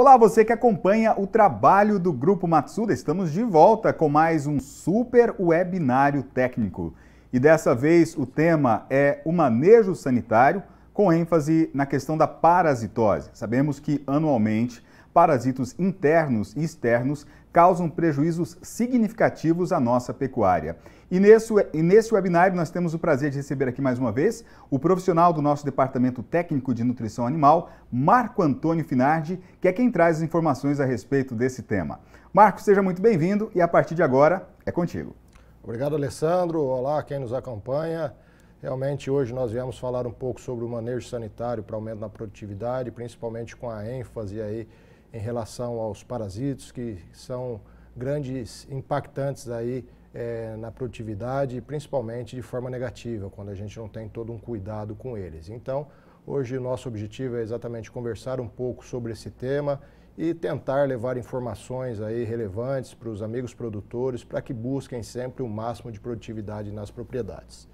Olá, você que acompanha o trabalho do Grupo Matsuda, estamos de volta com mais um super webinário técnico. E dessa vez o tema é o manejo sanitário, com ênfase na questão da parasitose. Sabemos que anualmente parasitos internos e externos causam prejuízos significativos à nossa pecuária. E nesse, e nesse webinar nós temos o prazer de receber aqui mais uma vez o profissional do nosso Departamento Técnico de Nutrição Animal, Marco Antônio Finardi, que é quem traz as informações a respeito desse tema. Marco, seja muito bem-vindo e a partir de agora é contigo. Obrigado, Alessandro. Olá, quem nos acompanha. Realmente hoje nós viemos falar um pouco sobre o manejo sanitário para aumento na produtividade, principalmente com a ênfase aí em relação aos parasitos, que são grandes impactantes aí é, na produtividade, principalmente de forma negativa, quando a gente não tem todo um cuidado com eles. Então, hoje o nosso objetivo é exatamente conversar um pouco sobre esse tema e tentar levar informações aí relevantes para os amigos produtores, para que busquem sempre o máximo de produtividade nas propriedades.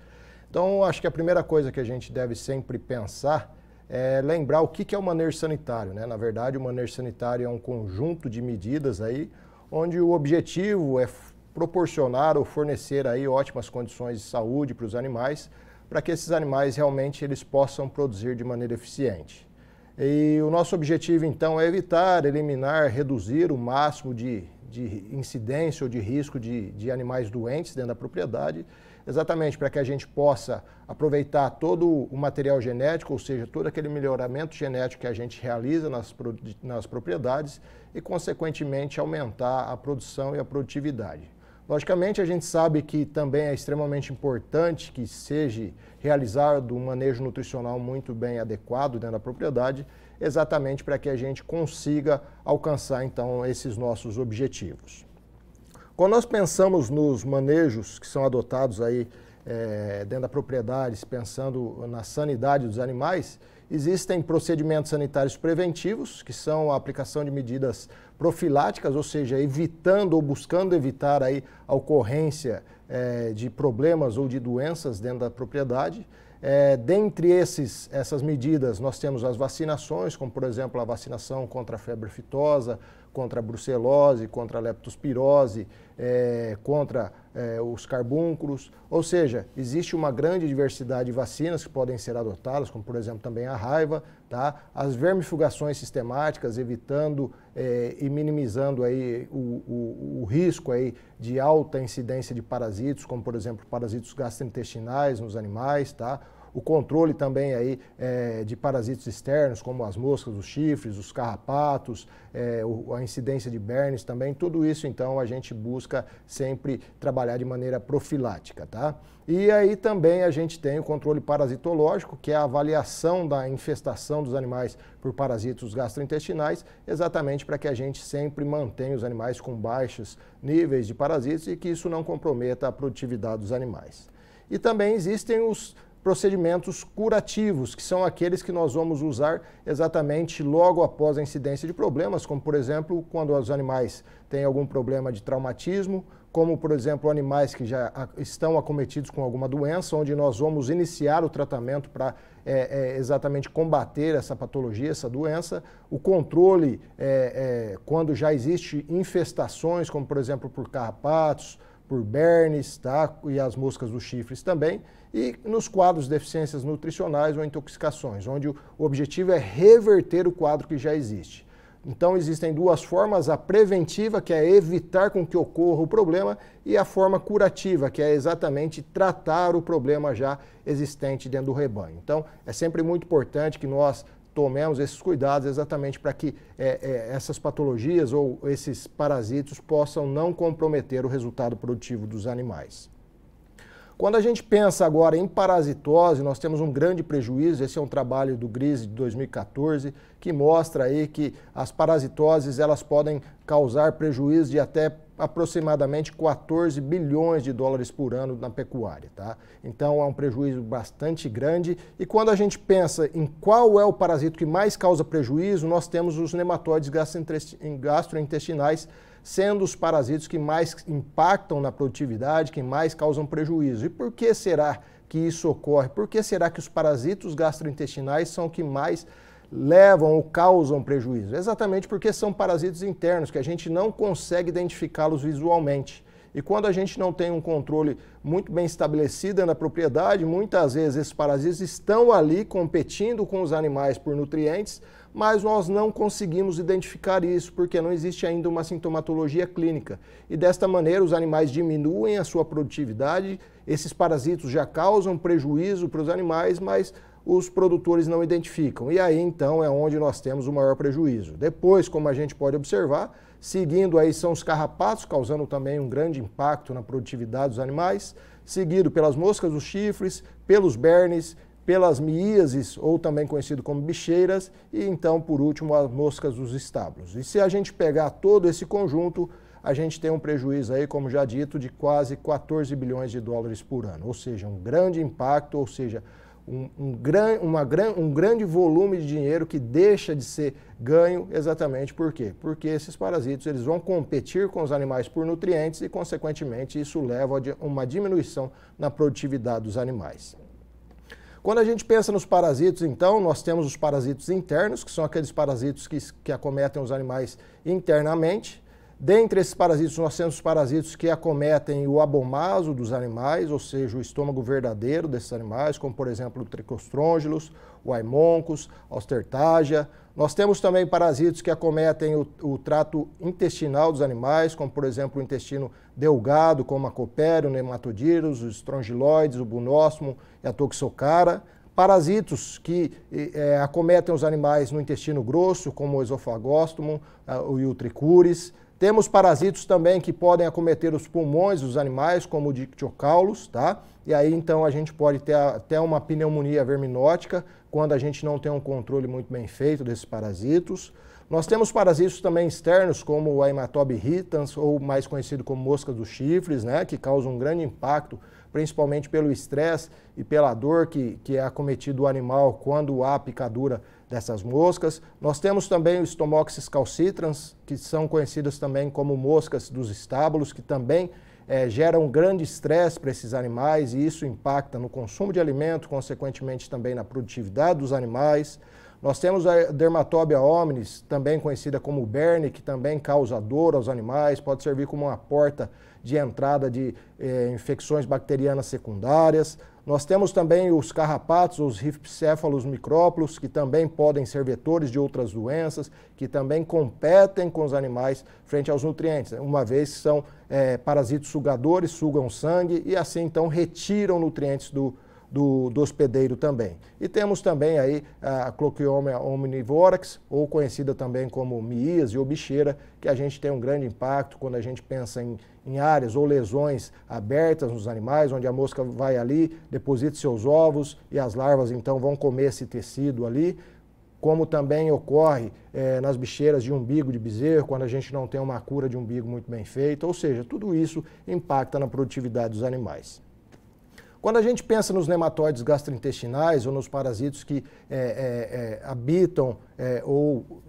Então, acho que a primeira coisa que a gente deve sempre pensar é, lembrar o que, que é o manejo sanitário. Né? Na verdade, o manejo sanitário é um conjunto de medidas aí, onde o objetivo é proporcionar ou fornecer aí ótimas condições de saúde para os animais, para que esses animais realmente eles possam produzir de maneira eficiente. E o nosso objetivo, então, é evitar, eliminar, reduzir o máximo de, de incidência ou de risco de, de animais doentes dentro da propriedade exatamente para que a gente possa aproveitar todo o material genético, ou seja, todo aquele melhoramento genético que a gente realiza nas, nas propriedades e, consequentemente, aumentar a produção e a produtividade. Logicamente, a gente sabe que também é extremamente importante que seja realizado um manejo nutricional muito bem adequado dentro da propriedade, exatamente para que a gente consiga alcançar então esses nossos objetivos. Quando nós pensamos nos manejos que são adotados aí é, dentro da propriedade, pensando na sanidade dos animais, existem procedimentos sanitários preventivos, que são a aplicação de medidas profiláticas, ou seja, evitando ou buscando evitar aí a ocorrência é, de problemas ou de doenças dentro da propriedade. É, dentre esses, essas medidas, nós temos as vacinações, como por exemplo a vacinação contra a febre fitosa, contra a brucelose, contra a leptospirose, é, contra é, os carbúnculos. Ou seja, existe uma grande diversidade de vacinas que podem ser adotadas, como por exemplo também a raiva, tá? as vermifugações sistemáticas, evitando é, e minimizando aí o, o, o, risco aí de alta incidência de parasitos, como por exemplo parasitos gastrointestinais nos animais, tá? o controle também aí é, de parasitos externos, como as moscas, os chifres, os carrapatos, é, o, a incidência de bernes também, tudo isso então a gente busca sempre trabalhar de maneira profilática, tá? E aí também a gente tem o controle parasitológico, que é a avaliação da infestação dos animais por parasitos gastrointestinais, exatamente para que a gente sempre mantenha os animais com baixos níveis de parasitos e que isso não comprometa a produtividade dos animais. E também existem os procedimentos curativos, que são aqueles que nós vamos usar exatamente logo após a incidência de problemas, como por exemplo, quando os animais têm algum problema de traumatismo, como por exemplo, animais que já estão acometidos com alguma doença, onde nós vamos iniciar o tratamento para é, é, exatamente combater essa patologia, essa doença, o controle é, é quando já existe infestações, como por exemplo por carrapatos, por bernes, tá? e as moscas dos chifres também, e nos quadros de deficiências nutricionais ou intoxicações, onde o objetivo é reverter o quadro que já existe. Então existem duas formas, a preventiva, que é evitar com que ocorra o problema, e a forma curativa, que é exatamente tratar o problema já existente dentro do rebanho. Então é sempre muito importante que nós tomemos esses cuidados exatamente para que é, é, essas patologias ou esses parasitos possam não comprometer o resultado produtivo dos animais. Quando a gente pensa agora em parasitose, nós temos um grande prejuízo. Esse é um trabalho do GRISE de 2014 que mostra aí que as parasitoses elas podem causar prejuízo de até aproximadamente 14 bilhões de dólares por ano na pecuária, tá? Então é um prejuízo bastante grande. E quando a gente pensa em qual é o parasito que mais causa prejuízo, nós temos os nematóides gastrointestinais sendo os parasitos que mais impactam na produtividade, que mais causam prejuízo. E por que será que isso ocorre? Por que será que os parasitos gastrointestinais são que mais levam ou causam prejuízo? Exatamente porque são parasitos internos que a gente não consegue identificá-los visualmente. E quando a gente não tem um controle muito bem estabelecido na propriedade, muitas vezes esses parasitas estão ali competindo com os animais por nutrientes, mas nós não conseguimos identificar isso porque não existe ainda uma sintomatologia clínica. E desta maneira, os animais diminuem a sua produtividade, esses parasitos já causam prejuízo para os animais, mas os produtores não identificam. E aí então é onde nós temos o maior prejuízo. Depois, como a gente pode observar, seguindo aí são os carrapatos, causando também um grande impacto na produtividade dos animais, seguido pelas moscas dos chifres, pelos bernes, pelas miíases, ou também conhecido como bicheiras, e então, por último, as moscas dos estábulos. E se a gente pegar todo esse conjunto, a gente tem um prejuízo aí, como já dito, de quase 14 bilhões de dólares por ano, ou seja, um grande impacto, ou seja, um, um, gran, uma, gran, um grande volume de dinheiro que deixa de ser ganho exatamente por quê? Porque esses parasitos eles vão competir com os animais por nutrientes e, consequentemente, isso leva a uma diminuição na produtividade dos animais. Quando a gente pensa nos parasitos, então, nós temos os parasitos internos, que são aqueles parasitos que, que acometem os animais internamente. Dentre esses parasitos, nós temos os parasitos que acometem o abomaso dos animais, ou seja, o estômago verdadeiro desses animais, como, por exemplo, o tricostrôngilos, o aimoncus, a austertagia, nós temos também parasitos que acometem o, o, trato intestinal dos animais, como por exemplo o intestino delgado, como a copéria, o nematodírus, os estrongiloides, o bunóstomo e a toxocara. Parasitos que é, acometem os animais no intestino grosso, como o esofagóstomo e o tricúris. Temos parasitos também que podem acometer os pulmões dos animais, como o dictiocaulos, tá? E aí então a gente pode ter até uma pneumonia verminótica quando a gente não tem um controle muito bem feito desses parasitos. Nós temos parasitos também externos, como a hematobi irritans, ou mais conhecido como mosca dos chifres, né, que causa um grande impacto, principalmente pelo estresse e pela dor que, que é acometido o animal quando há picadura dessas moscas. Nós temos também os tomoxis calcitrans, que são conhecidas também como moscas dos estábulos, que também é, geram um grande estresse para esses animais e isso impacta no consumo de alimento, consequentemente também na produtividade dos animais. Nós temos a dermatóbia omnis, também conhecida como berne, que também causa dor aos animais, pode servir como uma porta de entrada de eh, infecções bacterianas secundárias. Nós temos também os carrapatos, os rifpicéfalos micrópolos, que também podem ser vetores de outras doenças, que também competem com os animais frente aos nutrientes, uma vez que são é, parasitos sugadores, sugam sangue e assim então retiram nutrientes do, do, do hospedeiro também. E temos também aí a Cloquioma omnivorax, ou conhecida também como miíase ou bicheira, que a gente tem um grande impacto quando a gente pensa em, em áreas ou lesões abertas nos animais, onde a mosca vai ali, deposita seus ovos e as larvas então vão comer esse tecido ali como também ocorre eh, nas bicheiras de umbigo de bezerro, quando a gente não tem uma cura de umbigo muito bem feita, ou seja, tudo isso impacta na produtividade dos animais. Quando a gente pensa nos nematóides gastrointestinais ou nos parasitos que é, é, é habitam é, ou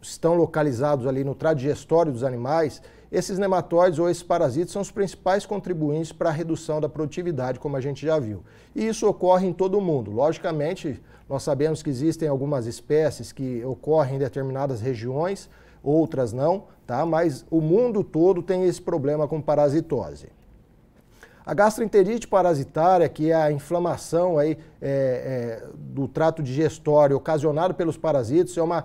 estão localizados ali no trato digestório dos animais, esses nematóides ou esses parasitos são os principais contribuintes para a redução da produtividade, como a gente já viu. E isso ocorre em todo o mundo. Logicamente, nós sabemos que existem algumas espécies que ocorrem em determinadas regiões, outras não, tá? mas o mundo todo tem esse problema com parasitose. A gastroenterite parasitária, que é a inflamação aí, é, é, do trato digestório ocasionada pelos parasitos, é uma,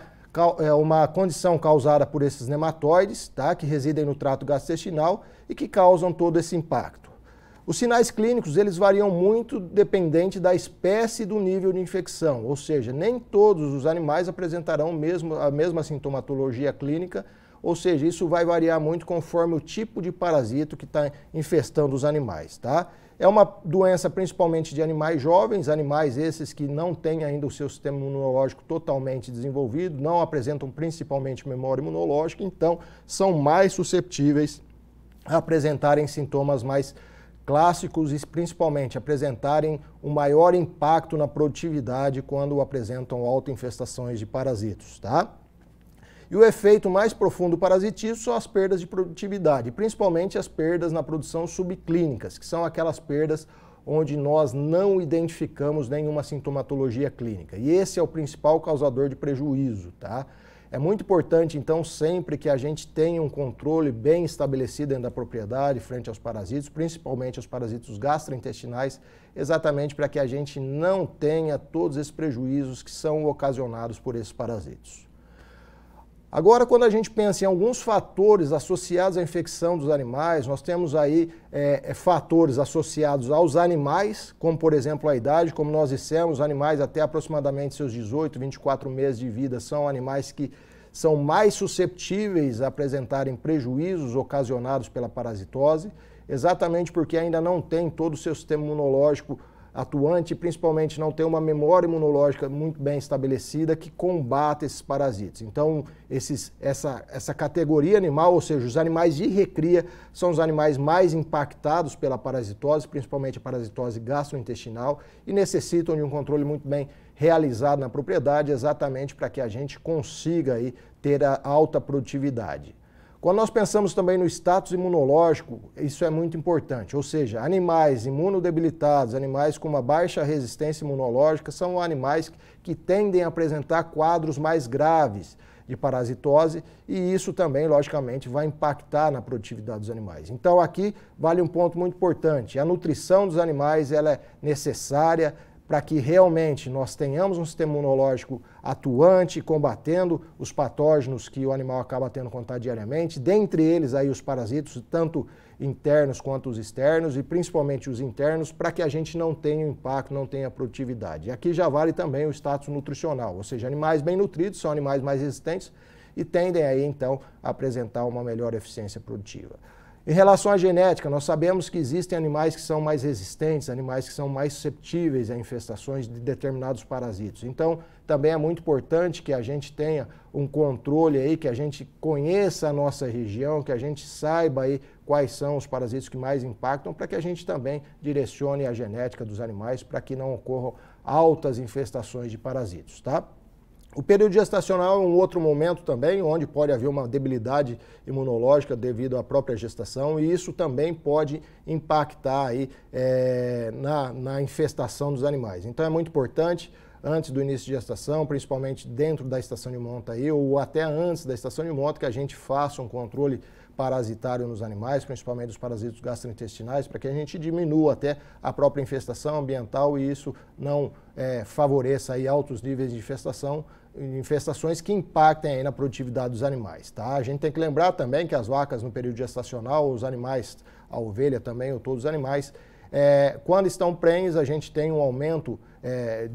é uma condição causada por esses nematóides, tá, que residem no trato gastrointestinal e que causam todo esse impacto. Os sinais clínicos eles variam muito dependente da espécie e do nível de infecção, ou seja, nem todos os animais apresentarão mesmo, a mesma sintomatologia clínica ou seja, isso vai variar muito conforme o tipo de parasito que está infestando os animais, tá? É uma doença principalmente de animais jovens, animais esses que não têm ainda o seu sistema imunológico totalmente desenvolvido, não apresentam principalmente memória imunológica, então são mais susceptíveis a apresentarem sintomas mais clássicos e principalmente apresentarem um maior impacto na produtividade quando apresentam autoinfestações de parasitos, tá? E o efeito mais profundo parasitismo são as perdas de produtividade, principalmente as perdas na produção subclínicas, que são aquelas perdas onde nós não identificamos nenhuma sintomatologia clínica. E esse é o principal causador de prejuízo, tá? É muito importante, então, sempre que a gente tenha um controle bem estabelecido dentro da propriedade, frente aos parasitos, principalmente aos parasitos gastrointestinais, exatamente para que a gente não tenha todos esses prejuízos que são ocasionados por esses parasitos. Agora, quando a gente pensa em alguns fatores associados à infecção dos animais, nós temos aí é, fatores associados aos animais, como por exemplo a idade, como nós dissemos, animais até aproximadamente seus 18, 24 meses de vida são animais que são mais susceptíveis a apresentarem prejuízos ocasionados pela parasitose, exatamente porque ainda não tem todo o seu sistema imunológico atuante, principalmente não tem uma memória imunológica muito bem estabelecida que combata esses parasitas. Então, esses, essa, essa categoria animal, ou seja, os animais de recria, são os animais mais impactados pela parasitose, principalmente a parasitose gastrointestinal, e necessitam de um controle muito bem realizado na propriedade, exatamente para que a gente consiga aí, ter a alta produtividade. Quando nós pensamos também no status imunológico, isso é muito importante. Ou seja, animais imunodebilitados, animais com uma baixa resistência imunológica, são animais que tendem a apresentar quadros mais graves de parasitose e isso também, logicamente, vai impactar na produtividade dos animais. Então, aqui vale um ponto muito importante: a nutrição dos animais ela é necessária, para que realmente nós tenhamos um sistema imunológico atuante, combatendo os patógenos que o animal acaba tendo contato diariamente, dentre eles aí os parasitos, tanto internos quanto os externos, e principalmente os internos, para que a gente não tenha impacto, não tenha produtividade. E aqui já vale também o status nutricional, ou seja, animais bem nutridos são animais mais resistentes e tendem aí então a apresentar uma melhor eficiência produtiva. Em relação à genética, nós sabemos que existem animais que são mais resistentes, animais que são mais susceptíveis a infestações de determinados parasitos. Então, também é muito importante que a gente tenha um controle aí, que a gente conheça a nossa região, que a gente saiba aí quais são os parasitos que mais impactam, para que a gente também direcione a genética dos animais para que não ocorram altas infestações de parasitos, tá? O período gestacional é um outro momento também, onde pode haver uma debilidade imunológica devido à própria gestação, e isso também pode impactar aí, é, na, na infestação dos animais. Então é muito importante antes do início de gestação, principalmente dentro da estação de monta aí, ou até antes da estação de monta, que a gente faça um controle parasitário nos animais, principalmente dos parasitos gastrointestinais, para que a gente diminua até a própria infestação ambiental e isso não é, favoreça aí altos níveis de infestação infestações que impactem aí na produtividade dos animais. Tá? A gente tem que lembrar também que as vacas no período gestacional, os animais, a ovelha também, ou todos os animais, é, quando estão prenhes, a gente tem um aumento é,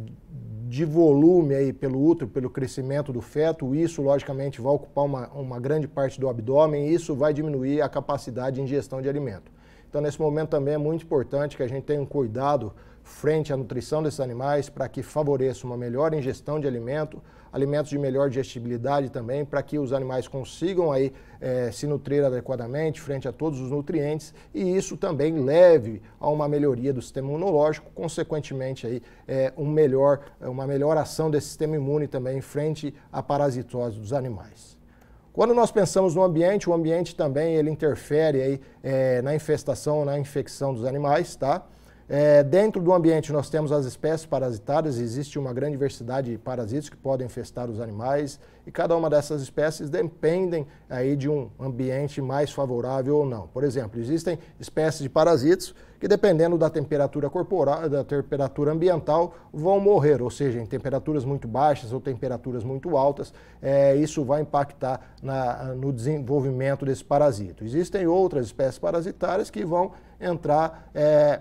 de volume aí pelo útero, pelo crescimento do feto. Isso, logicamente, vai ocupar uma, uma grande parte do abdômen e isso vai diminuir a capacidade de ingestão de alimento. Então, nesse momento também é muito importante que a gente tenha um cuidado frente à nutrição desses animais para que favoreça uma melhor ingestão de alimento, alimentos de melhor digestibilidade também, para que os animais consigam aí eh, se nutrir adequadamente frente a todos os nutrientes e isso também leve a uma melhoria do sistema imunológico, consequentemente aí é um melhor, uma melhor ação desse sistema imune também frente à parasitose dos animais. Quando nós pensamos no ambiente, o ambiente também ele interfere aí, eh, na infestação, na infecção dos animais, tá? É, dentro do ambiente, nós temos as espécies parasitárias, existe uma grande diversidade de parasitas que podem infestar os animais, e cada uma dessas espécies dependem aí de um ambiente mais favorável ou não. Por exemplo, existem espécies de parasitas que, dependendo da temperatura corporal, da temperatura ambiental, vão morrer, ou seja, em temperaturas muito baixas ou temperaturas muito altas, é, isso vai impactar na, no desenvolvimento desse parasito. Existem outras espécies parasitárias que vão entrar. É,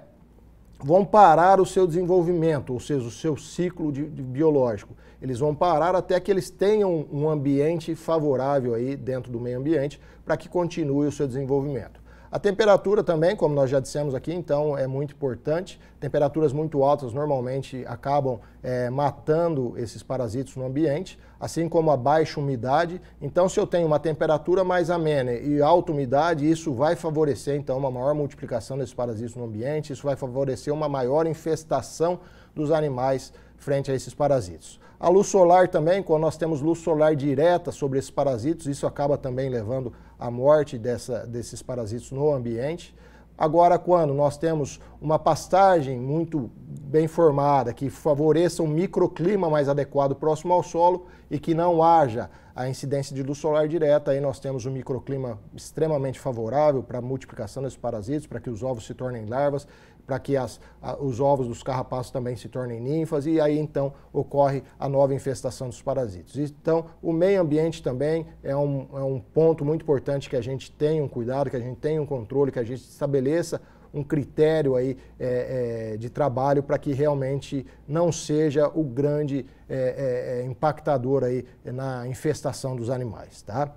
vão parar o seu desenvolvimento, ou seja, o seu ciclo de, de biológico. Eles vão parar até que eles tenham um ambiente favorável aí dentro do meio ambiente para que continue o seu desenvolvimento. A temperatura também, como nós já dissemos aqui, então é muito importante. Temperaturas muito altas normalmente acabam é, matando esses parasitos no ambiente, assim como a baixa umidade. Então, se eu tenho uma temperatura mais amena e alta umidade, isso vai favorecer então uma maior multiplicação desses parasitos no ambiente, isso vai favorecer uma maior infestação dos animais frente a esses parasitos. A luz solar também, quando nós temos luz solar direta sobre esses parasitos, isso acaba também levando a a morte dessa, desses parasitos no ambiente. Agora, quando nós temos uma pastagem muito bem formada, que favoreça um microclima mais adequado próximo ao solo e que não haja a incidência de luz solar direta, aí nós temos um microclima extremamente favorável para a multiplicação desses parasitos, para que os ovos se tornem larvas para que as, a, os ovos dos carrapatos também se tornem ninfas e aí então ocorre a nova infestação dos parasitas. Então, o meio ambiente também é um, é um ponto muito importante que a gente tenha um cuidado, que a gente tenha um controle, que a gente estabeleça um critério aí é, é, de trabalho para que realmente não seja o grande é, é, é impactador aí na infestação dos animais, tá?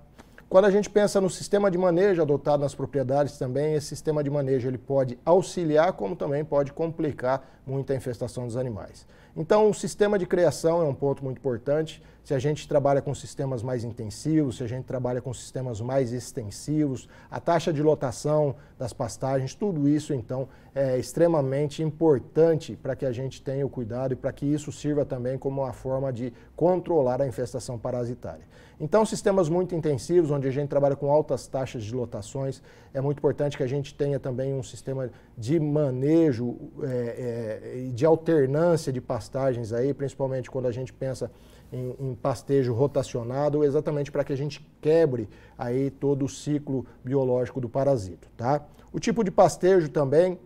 Quando a gente pensa no sistema de manejo adotado nas propriedades também, esse sistema de manejo ele pode auxiliar, como também pode complicar muito a infestação dos animais. Então, o sistema de criação é um ponto muito importante. Se a gente trabalha com sistemas mais intensivos, se a gente trabalha com sistemas mais extensivos, a taxa de lotação das pastagens, tudo isso, então, é extremamente importante para que a gente tenha o cuidado e para que isso sirva também como uma forma de controlar a infestação parasitária. Então, sistemas muito intensivos, onde a gente trabalha com altas taxas de lotações, é muito importante que a gente tenha também um sistema de manejo é, é, e é, de alternância de pastagens aí, principalmente quando a gente pensa em, em, pastejo rotacionado, exatamente para que a gente quebre aí todo o ciclo biológico do parasito, tá? O tipo de pastejo também,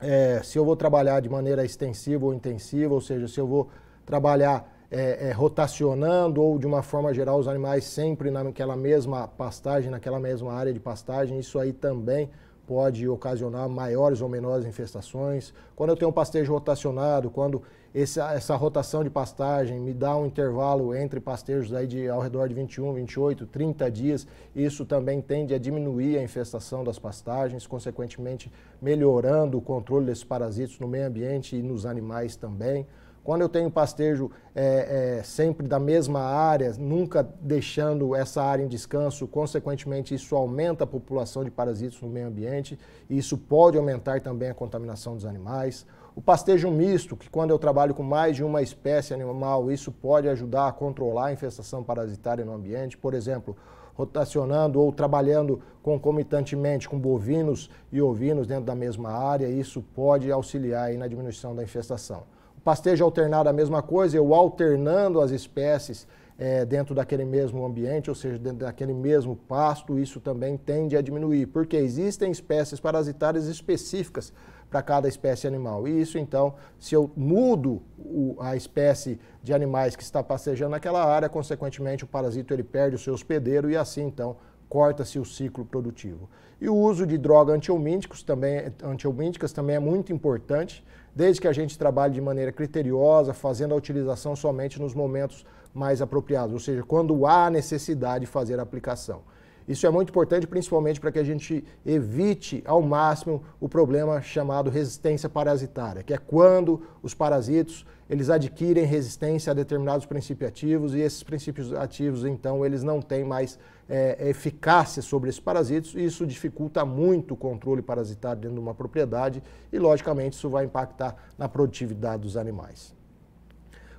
é, se eu vou trabalhar de maneira extensiva ou intensiva, ou seja, se eu vou trabalhar é, é, rotacionando ou de uma forma geral os animais sempre naquela mesma pastagem, naquela mesma área de pastagem, isso aí também pode ocasionar maiores ou menores infestações. Quando eu tenho um pastejo rotacionado, quando essa, essa rotação de pastagem me dá um intervalo entre pastejos aí de ao redor de 21, 28, 30 dias, isso também tende a diminuir a infestação das pastagens, consequentemente melhorando o controle desses parasitos no meio ambiente e nos animais também. Quando eu tenho pastejo é, é, sempre da mesma área, nunca deixando essa área em descanso, consequentemente isso aumenta a população de parasitas no meio ambiente e isso pode aumentar também a contaminação dos animais. O pastejo misto, que quando eu trabalho com mais de uma espécie animal, isso pode ajudar a controlar a infestação parasitária no ambiente. Por exemplo, rotacionando ou trabalhando concomitantemente com bovinos e ovinos dentro da mesma área, isso pode auxiliar na diminuição da infestação. Pastejo alternado a mesma coisa, eu alternando as espécies é, dentro daquele mesmo ambiente, ou seja, dentro daquele mesmo pasto, isso também tende a diminuir, porque existem espécies parasitárias específicas para cada espécie animal. E isso, então, se eu mudo o, a espécie de animais que está passejando naquela área, consequentemente o parasito ele perde o seu hospedeiro e assim, então, corta-se o ciclo produtivo. E o uso de drogas antiomínticas também, é, antiomínticas também é muito importante, desde que a gente trabalhe de maneira criteriosa, fazendo a utilização somente nos momentos mais apropriados, ou seja, quando há necessidade de fazer a aplicação. Isso é muito importante, principalmente para que a gente evite ao máximo o problema chamado resistência parasitária, que é quando os parasitos eles adquirem resistência a determinados princípios ativos e esses princípios ativos, então, eles não têm mais é, eficácia sobre esses parasitos e isso dificulta muito o controle parasitário dentro de uma propriedade e, logicamente, isso vai impactar na produtividade dos animais.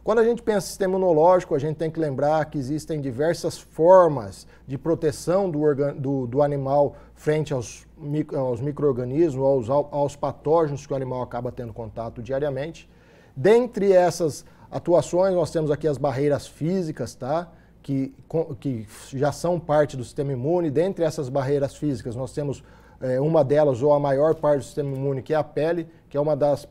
Quando a gente pensa em sistema imunológico, a gente tem que lembrar que existem diversas formas de proteção do, do, do animal frente aos, micro, aos micro-organismos, aos, aos patógenos que o animal acaba tendo contato diariamente. Dentre essas atuações, nós temos aqui as barreiras físicas, tá? Que, que já são parte do sistema imune. Dentre essas barreiras físicas, nós temos é, uma delas, ou a maior parte do sistema imune, que é a pele, que é uma das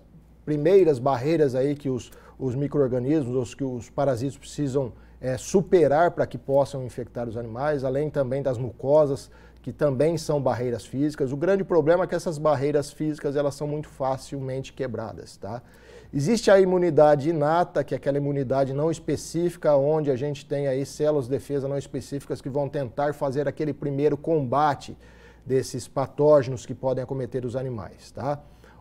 primeiras barreiras aí que os os micro-organismos, os que os parasitas precisam é, superar para que possam infectar os animais, além também das mucosas, que também são barreiras físicas. O grande problema é que essas barreiras físicas elas são muito facilmente quebradas. Tá? Existe a imunidade inata, que é aquela imunidade não específica, onde a gente tem aí células de defesa não específicas que vão tentar fazer aquele primeiro combate desses patógenos que podem acometer os animais. Tá?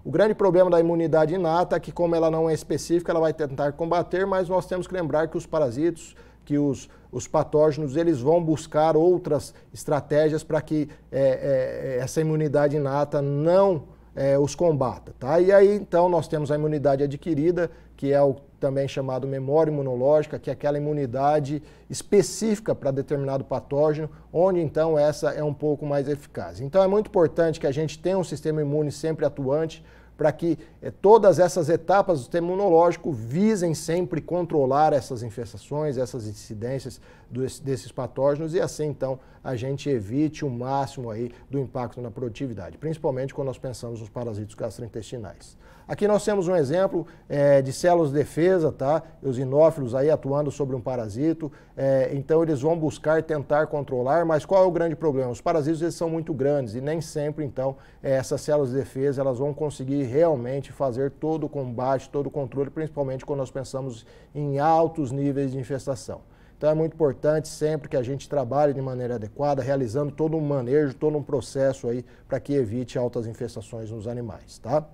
O grande problema da imunidade inata é que, como ela não é específica, ela vai tentar combater, mas nós temos que lembrar que os parasitos, que os, os patógenos, eles vão buscar outras estratégias para que é, é, é essa imunidade inata não é, os combata. Tá? E aí, então, nós temos a imunidade adquirida, que é o também chamado memória imunológica, que é aquela imunidade específica para determinado patógeno, onde então essa é um pouco mais eficaz. Então é muito importante que a gente tenha um sistema imune sempre atuante para que eh, todas essas etapas do sistema imunológico visem sempre controlar essas infestações, essas incidências dos, desses patógenos e assim então a gente evite o máximo aí do impacto na produtividade, principalmente quando nós pensamos nos parasitos gastrointestinais. Aqui nós temos um exemplo é, de células de defesa, tá? Os inófilos aí atuando sobre um parasito. É, então eles vão buscar tentar controlar, mas qual é o grande problema? Os parasitos eles são muito grandes e nem sempre então é, essas células de defesa elas vão conseguir realmente fazer todo o combate, todo o controle, principalmente quando nós pensamos em altos níveis de infestação. Então é muito importante sempre que a gente trabalhe de maneira adequada, realizando todo um manejo, todo um processo aí para que evite altas infestações nos animais, tá?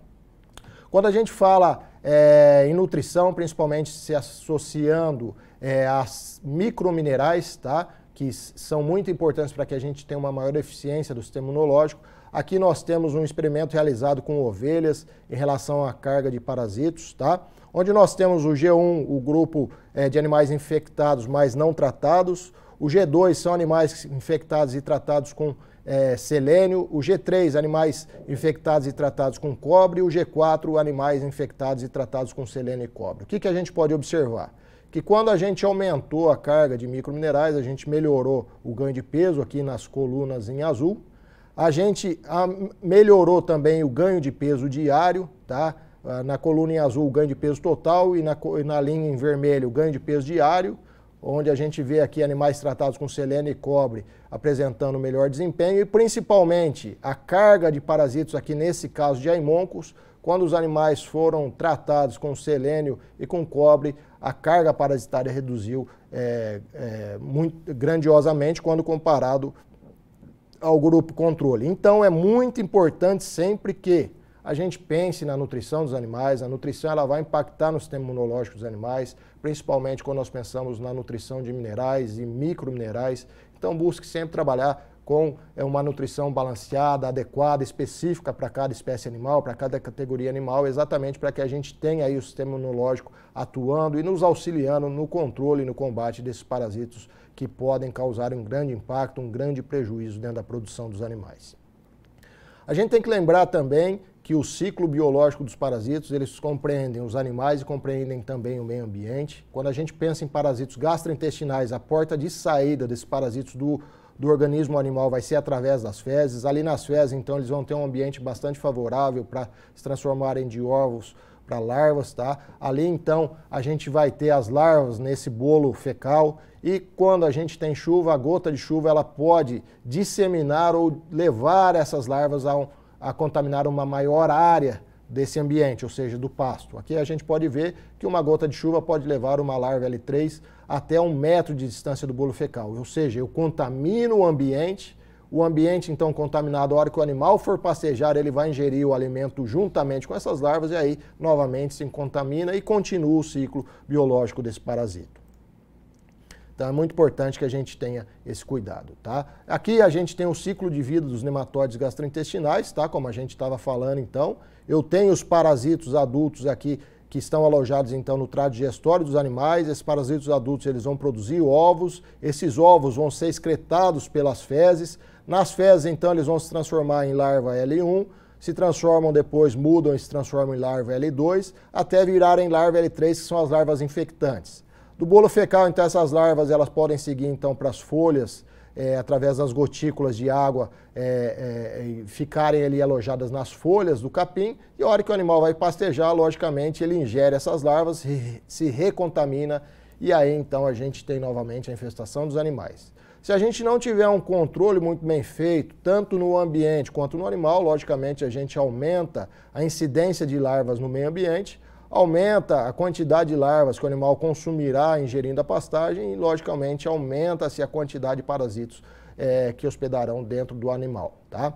Quando a gente fala é, em nutrição, principalmente se associando é, a microminerais, tá? que são muito importantes para que a gente tenha uma maior eficiência do sistema imunológico. Aqui nós temos um experimento realizado com ovelhas em relação à carga de parasitos, tá? onde nós temos o G1, o grupo é, de animais infectados, mas não tratados, o G2 são animais infectados e tratados com é, selênio, o G3, animais infectados e tratados com cobre, e o G4, animais infectados e tratados com selênio e cobre. O que, que a gente pode observar? Que quando a gente aumentou a carga de microminerais, a gente melhorou o ganho de peso aqui nas colunas em azul, a gente a, melhorou também o ganho de peso diário, tá? Ah, na coluna em azul, o ganho de peso total, e na, na linha em vermelho, o ganho de peso diário onde a gente vê aqui animais tratados com selênio e cobre apresentando melhor desempenho e principalmente a carga de parasitos aqui nesse caso de aimoncos, quando os animais foram tratados com selênio e com cobre, a carga parasitária reduziu é, é, muito, grandiosamente quando comparado ao grupo controle. Então é muito importante sempre que a gente pense na nutrição dos animais. A nutrição ela vai impactar no sistema imunológico dos animais, principalmente quando nós pensamos na nutrição de minerais e microminerais. Então, busque sempre trabalhar com é, uma nutrição balanceada, adequada, específica para cada espécie animal, para cada categoria animal, exatamente para que a gente tenha aí o sistema imunológico atuando e nos auxiliando no controle e no combate desses parasitos que podem causar um grande impacto, um grande prejuízo dentro da produção dos animais. A gente tem que lembrar também que o ciclo biológico dos parasitos, eles compreendem os animais e compreendem também o meio ambiente. Quando a gente pensa em parasitos gastrointestinais, a porta de saída desses parasitos do, do organismo animal vai ser através das fezes. Ali nas fezes, então, eles vão ter um ambiente bastante favorável para se transformarem de ovos para larvas, tá? Ali, então, a gente vai ter as larvas nesse bolo fecal e quando a gente tem chuva, a gota de chuva, ela pode disseminar ou levar essas larvas a um a contaminar uma maior área desse ambiente, ou seja, do pasto. Aqui a gente pode ver que uma gota de chuva pode levar uma larva L3 até um metro de distância do bolo fecal, ou seja, eu contamino o ambiente, o ambiente então contaminado, a hora que o animal for passejar, ele vai ingerir o alimento juntamente com essas larvas e aí novamente se contamina e continua o ciclo biológico desse parasito. Então é muito importante que a gente tenha esse cuidado, tá? Aqui a gente tem o ciclo de vida dos nematóides gastrointestinais, tá? Como a gente estava falando então. Eu tenho os parasitos adultos aqui que estão alojados então no trato digestório dos animais. Esses parasitos adultos eles vão produzir ovos. Esses ovos vão ser excretados pelas fezes. Nas fezes então eles vão se transformar em larva L1, se transformam depois, mudam e se transformam em larva L2, até virarem larva L3, que são as larvas infectantes. Do bolo fecal, então, essas larvas elas podem seguir então para as folhas, é, através das gotículas de água é, é, é ficarem ali alojadas nas folhas do capim, e a hora que o animal vai pastejar, logicamente ele ingere essas larvas, se recontamina, e aí então a gente tem novamente a infestação dos animais. Se a gente não tiver um controle muito bem feito, tanto no ambiente quanto no animal, logicamente a gente aumenta a incidência de larvas no meio ambiente, aumenta a quantidade de larvas que o animal consumirá ingerindo a pastagem e, logicamente, aumenta-se a quantidade de parasitos é, que hospedarão dentro do animal. Tá?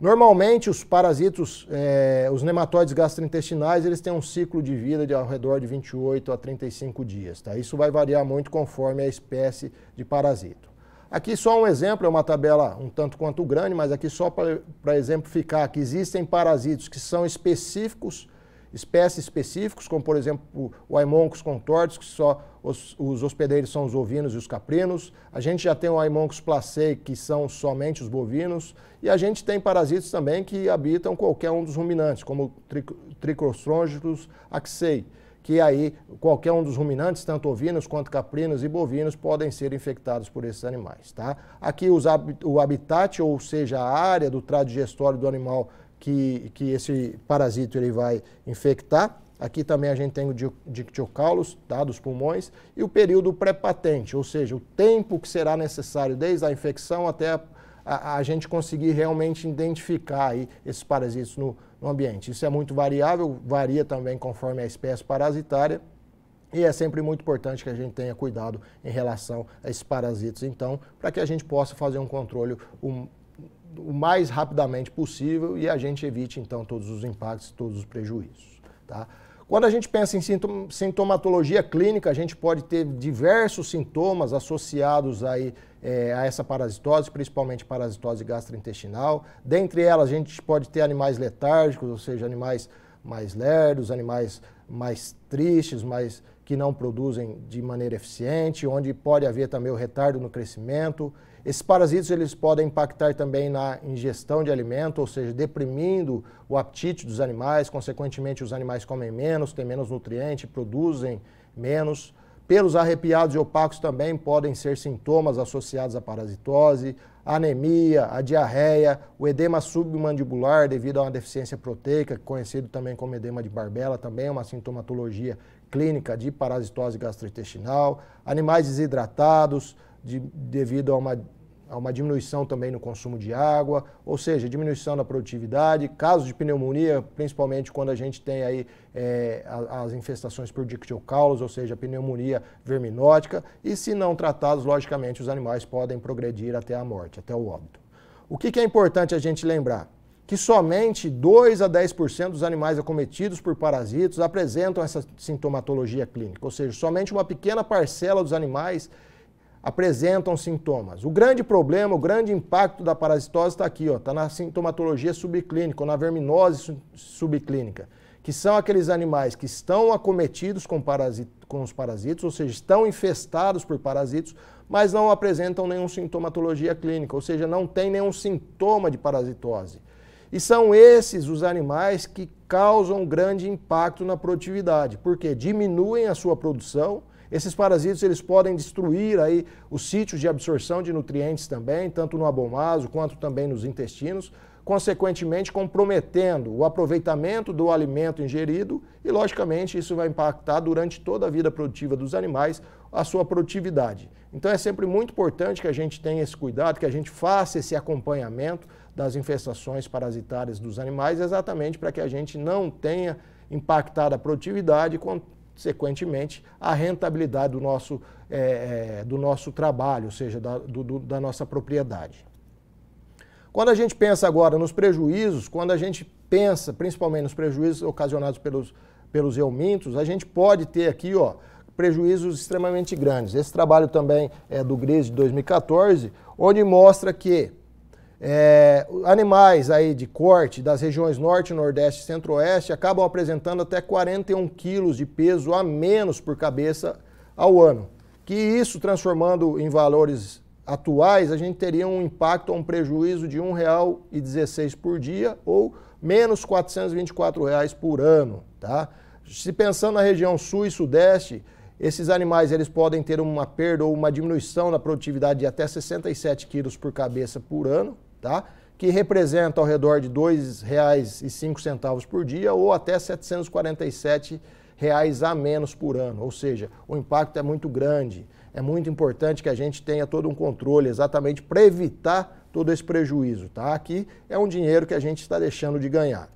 Normalmente, os parasitos, é, os nematóides gastrointestinais, eles têm um ciclo de vida de ao redor de 28 a 35 dias. Tá? Isso vai variar muito conforme a espécie de parasito. Aqui só um exemplo, é uma tabela um tanto quanto grande, mas aqui só para exemplificar que existem parasitos que são específicos espécies específicos, como por exemplo o Aimoncus contortus, que só os, os, hospedeiros são os ovinos e os caprinos. A gente já tem o Aimoncus placei, que são somente os bovinos. E a gente tem parasitas também que habitam qualquer um dos ruminantes, como tri, axei, que aí qualquer um dos ruminantes, tanto ovinos quanto caprinos e bovinos, podem ser infectados por esses animais. Tá? Aqui os, o habitat, ou seja, a área do trato digestório do animal que, que esse parasito ele vai infectar. Aqui também a gente tem o dictiocaulus, tá, dos pulmões, e o período pré-patente, ou seja, o tempo que será necessário desde a infecção até a, a, a gente conseguir realmente identificar aí esses parasitos no, no ambiente. Isso é muito variável, varia também conforme a espécie parasitária. E é sempre muito importante que a gente tenha cuidado em relação a esses parasitos, então, para que a gente possa fazer um controle, um, o mais rapidamente possível e a gente evite, então, todos os impactos, todos os prejuízos. Tá? Quando a gente pensa em sintomatologia clínica, a gente pode ter diversos sintomas associados aí, é, a essa parasitose, principalmente parasitose gastrointestinal. Dentre elas, a gente pode ter animais letárgicos, ou seja, animais mais lerdos, animais mais tristes, mais que não produzem de maneira eficiente, onde pode haver também o retardo no crescimento, esses parasitos eles podem impactar também na ingestão de alimento, ou seja, deprimindo o apetite dos animais, consequentemente os animais comem menos, têm menos nutriente, produzem menos. Pelos arrepiados e opacos também podem ser sintomas associados à parasitose, a anemia, a diarreia, o edema submandibular devido a uma deficiência proteica, conhecido também como edema de barbela, também é uma sintomatologia clínica de parasitose gastrointestinal, animais desidratados, de, devido a uma, a uma diminuição também no consumo de água, ou seja, diminuição da produtividade, casos de pneumonia, principalmente quando a gente tem aí é, as infestações por dictiocaulus, ou seja, pneumonia verminótica, e se não tratados, logicamente, os animais podem progredir até a morte, até o óbito. O que, que é importante a gente lembrar? que somente 2 a 10% dos animais acometidos por parasitos apresentam essa sintomatologia clínica, ou seja, somente uma pequena parcela dos animais apresentam sintomas. O grande problema, o grande impacto da parasitose está aqui, está na sintomatologia subclínica, ou na verminose subclínica, que são aqueles animais que estão acometidos com, parasit com os parasitos, ou seja, estão infestados por parasitos, mas não apresentam nenhuma sintomatologia clínica, ou seja, não tem nenhum sintoma de parasitose. E são esses os animais que causam grande impacto na produtividade, porque diminuem a sua produção esses parasitas eles podem destruir aí os sítios de absorção de nutrientes também, tanto no abomaso quanto também nos intestinos, consequentemente comprometendo o aproveitamento do alimento ingerido e, logicamente, isso vai impactar durante toda a vida produtiva dos animais a sua produtividade. Então é sempre muito importante que a gente tenha esse cuidado, que a gente faça esse acompanhamento das infestações parasitárias dos animais, exatamente para que a gente não tenha impactado a produtividade consequentemente, a rentabilidade do nosso, é, é, do nosso trabalho, ou seja, da, do, da nossa propriedade. Quando a gente pensa agora nos prejuízos, quando a gente pensa principalmente nos prejuízos ocasionados pelos, pelos eumintos, a gente pode ter aqui ó, prejuízos extremamente grandes. Esse trabalho também é do GRIS de 2014, onde mostra que é, animais aí de corte das regiões norte, nordeste e centro-oeste acabam apresentando até 41 quilos de peso a menos por cabeça ao ano. Que isso, transformando em valores atuais, a gente teria um impacto ou um prejuízo de R$ 1,16 por dia ou menos R$ 424 reais por ano. Tá? Se pensando na região sul e sudeste, esses animais eles podem ter uma perda ou uma diminuição na produtividade de até 67 quilos por cabeça por ano, tá? que representa ao redor de R$ 2,05 por dia ou até R$ 747 reais a menos por ano. Ou seja, o impacto é muito grande. É muito importante que a gente tenha todo um controle exatamente para evitar todo esse prejuízo. Tá? Aqui é um dinheiro que a gente está deixando de ganhar.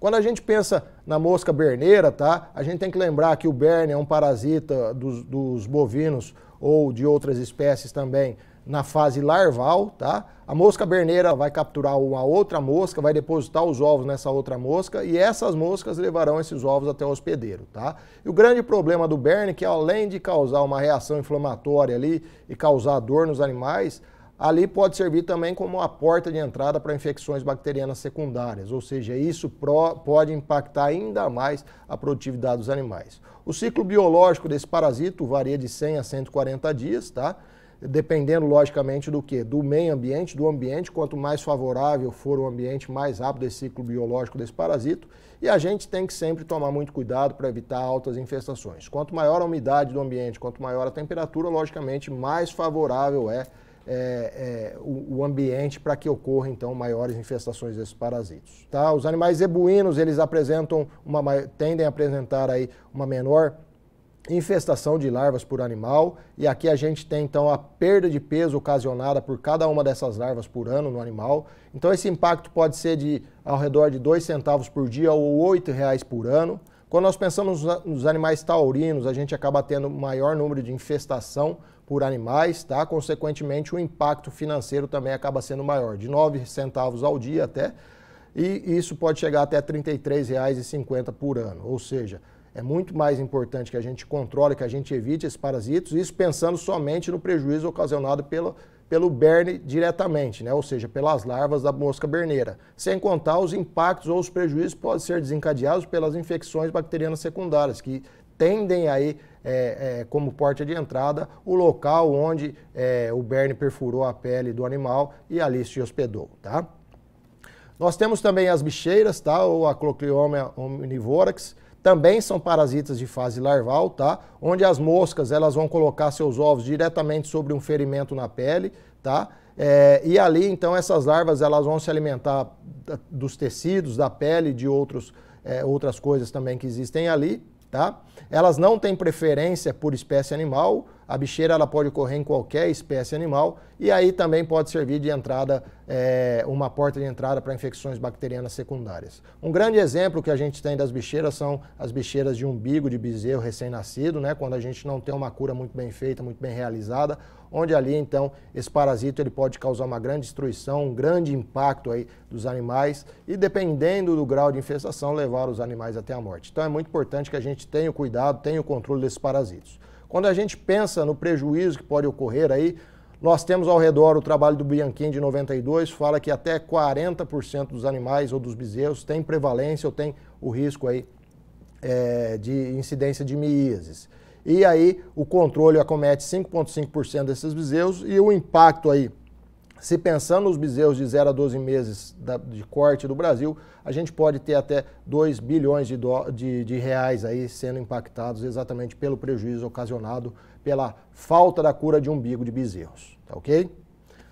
Quando a gente pensa na mosca berneira, tá? a gente tem que lembrar que o berne é um parasita dos, dos bovinos ou de outras espécies também na fase larval, tá? A mosca berneira vai capturar uma outra mosca, vai depositar os ovos nessa outra mosca e essas moscas levarão esses ovos até o hospedeiro, tá? E o grande problema do berne é que além de causar uma reação inflamatória ali e causar dor nos animais, ali pode servir também como uma porta de entrada para infecções bacterianas secundárias, ou seja, isso pode impactar ainda mais a produtividade dos animais. O ciclo biológico desse parasito varia de 100 a 140 dias, tá? dependendo logicamente do que? Do meio ambiente, do ambiente, quanto mais favorável for o ambiente, mais rápido esse ciclo biológico desse parasito, e a gente tem que sempre tomar muito cuidado para evitar altas infestações. Quanto maior a umidade do ambiente, quanto maior a temperatura, logicamente mais favorável é, é, é o, o, ambiente para que ocorra então maiores infestações desses parasitos. Tá? Os animais zebuínos, eles apresentam uma tendem a apresentar aí uma menor infestação de larvas por animal, e aqui a gente tem então a perda de peso ocasionada por cada uma dessas larvas por ano no animal. Então esse impacto pode ser de ao redor de 2 centavos por dia ou R$ reais por ano. Quando nós pensamos nos animais taurinos, a gente acaba tendo maior número de infestação por animais, tá? Consequentemente, o impacto financeiro também acaba sendo maior, de 9 centavos ao dia até, e isso pode chegar até R$ 33,50 por ano, ou seja, é muito mais importante que a gente controle, que a gente evite esses parasitos, isso pensando somente no prejuízo ocasionado pelo, pelo berne diretamente, né? ou seja, pelas larvas da mosca berneira, sem contar os impactos ou os prejuízos que podem ser desencadeados pelas infecções bacterianas secundárias, que tendem aí é, é, como porta de entrada o local onde é, o berne perfurou a pele do animal e ali se hospedou, tá? Nós temos também as bicheiras, tá? Ou a Cloclioma omnivorax, também são parasitas de fase larval, tá? Onde as moscas elas vão colocar seus ovos diretamente sobre um ferimento na pele, tá? É, e ali então essas larvas elas vão se alimentar dos tecidos, da pele, de outros, é, outras coisas também que existem ali, tá? Elas não têm preferência por espécie animal, a bicheira ela pode ocorrer em qualquer espécie animal e aí também pode servir de entrada, é, uma porta de entrada para infecções bacterianas secundárias. Um grande exemplo que a gente tem das bicheiras são as bicheiras de umbigo de bezerro recém-nascido, né, quando a gente não tem uma cura muito bem feita, muito bem realizada, onde ali então esse parasito ele pode causar uma grande destruição, um grande impacto aí dos animais e dependendo do grau de infestação levar os animais até a morte. Então é muito importante que a gente tenha o cuidado, tenha o controle desses parasitos. Quando a gente pensa no prejuízo que pode ocorrer aí, nós temos ao redor o trabalho do Bianchini de 92, fala que até 40% dos animais ou dos bezerros tem prevalência ou tem o risco aí é, de incidência de miíases. E aí o controle acomete 5,5% desses bezerros e o impacto aí se pensando nos bezerros de 0 a 12 meses da, de corte do Brasil, a gente pode ter até 2 bilhões de, do, de, de reais aí sendo impactados exatamente pelo prejuízo ocasionado pela falta da cura de umbigo de bezerros, tá ok?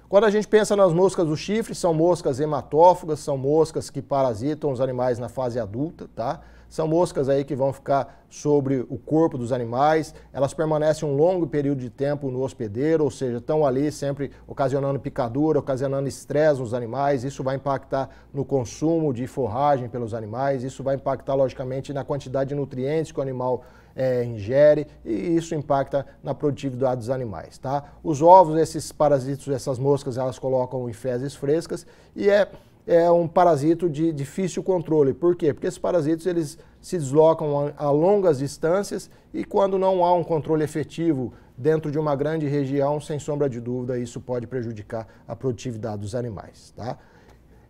Quando a gente pensa nas moscas do chifre, são moscas hematófagas, são moscas que parasitam os animais na fase adulta, tá? São moscas aí que vão ficar sobre o corpo dos animais, elas permanecem um longo período de tempo no hospedeiro, ou seja, estão ali sempre ocasionando picadura, ocasionando estresse nos animais, isso vai impactar no consumo de forragem pelos animais, isso vai impactar, logicamente, na quantidade de nutrientes que o animal é, ingere e isso impacta na produtividade dos animais, tá? Os ovos, esses parasitos, essas moscas, elas colocam em fezes frescas e é é um parasito de difícil controle. Por quê? Porque esses parasitos eles se deslocam a, a longas distâncias e quando não há um controle efetivo dentro de uma grande região, sem sombra de dúvida, isso pode prejudicar a produtividade dos animais. Tá?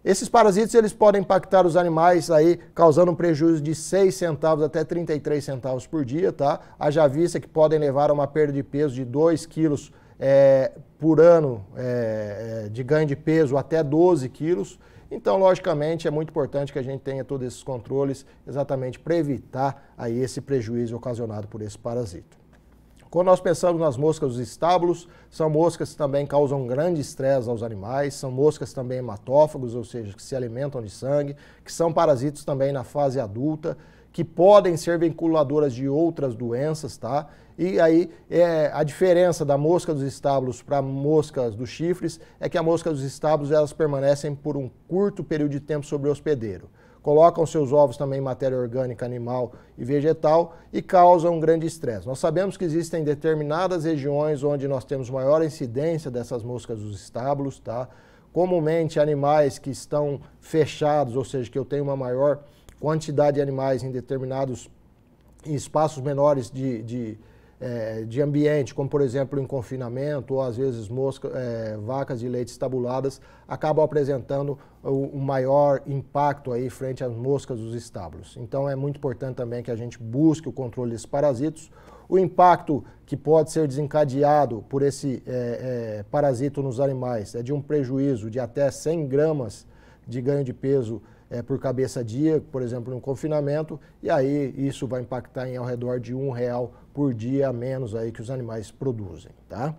Esses parasitos eles podem impactar os animais aí, causando um prejuízo de 6 centavos até 33 centavos por dia, tá? Haja vista que podem levar a uma perda de peso de 2 quilos é, por ano é, de ganho de peso até 12 quilos então, logicamente, é muito importante que a gente tenha todos esses controles exatamente para evitar aí esse prejuízo ocasionado por esse parasito. Quando nós pensamos nas moscas dos estábulos, são moscas que também causam grande estresse aos animais, são moscas também hematófagos, ou seja, que se alimentam de sangue, que são parasitos também na fase adulta que podem ser vinculadoras de outras doenças, tá? E aí é, a diferença da mosca dos estábulos para moscas dos chifres é que a mosca dos estábulos elas permanecem por um curto período de tempo sobre o hospedeiro. Colocam seus ovos também em matéria orgânica animal e vegetal e causam um grande estresse. Nós sabemos que existem determinadas regiões onde nós temos maior incidência dessas moscas dos estábulos, tá? Comumente animais que estão fechados, ou seja, que eu tenho uma maior quantidade de animais em determinados espaços menores de, de, é, de, ambiente, como por exemplo em confinamento, ou às vezes mosca, é, vacas de leite estabuladas, acabam apresentando o, o, maior impacto aí frente às moscas dos estábulos. Então é muito importante também que a gente busque o controle desses parasitos. O impacto que pode ser desencadeado por esse é, parasito nos animais é de um prejuízo de até 100 gramas de ganho de peso é, por cabeça dia, por exemplo, no confinamento, e aí isso vai impactar em ao redor de um real por dia a menos aí que os animais produzem, tá?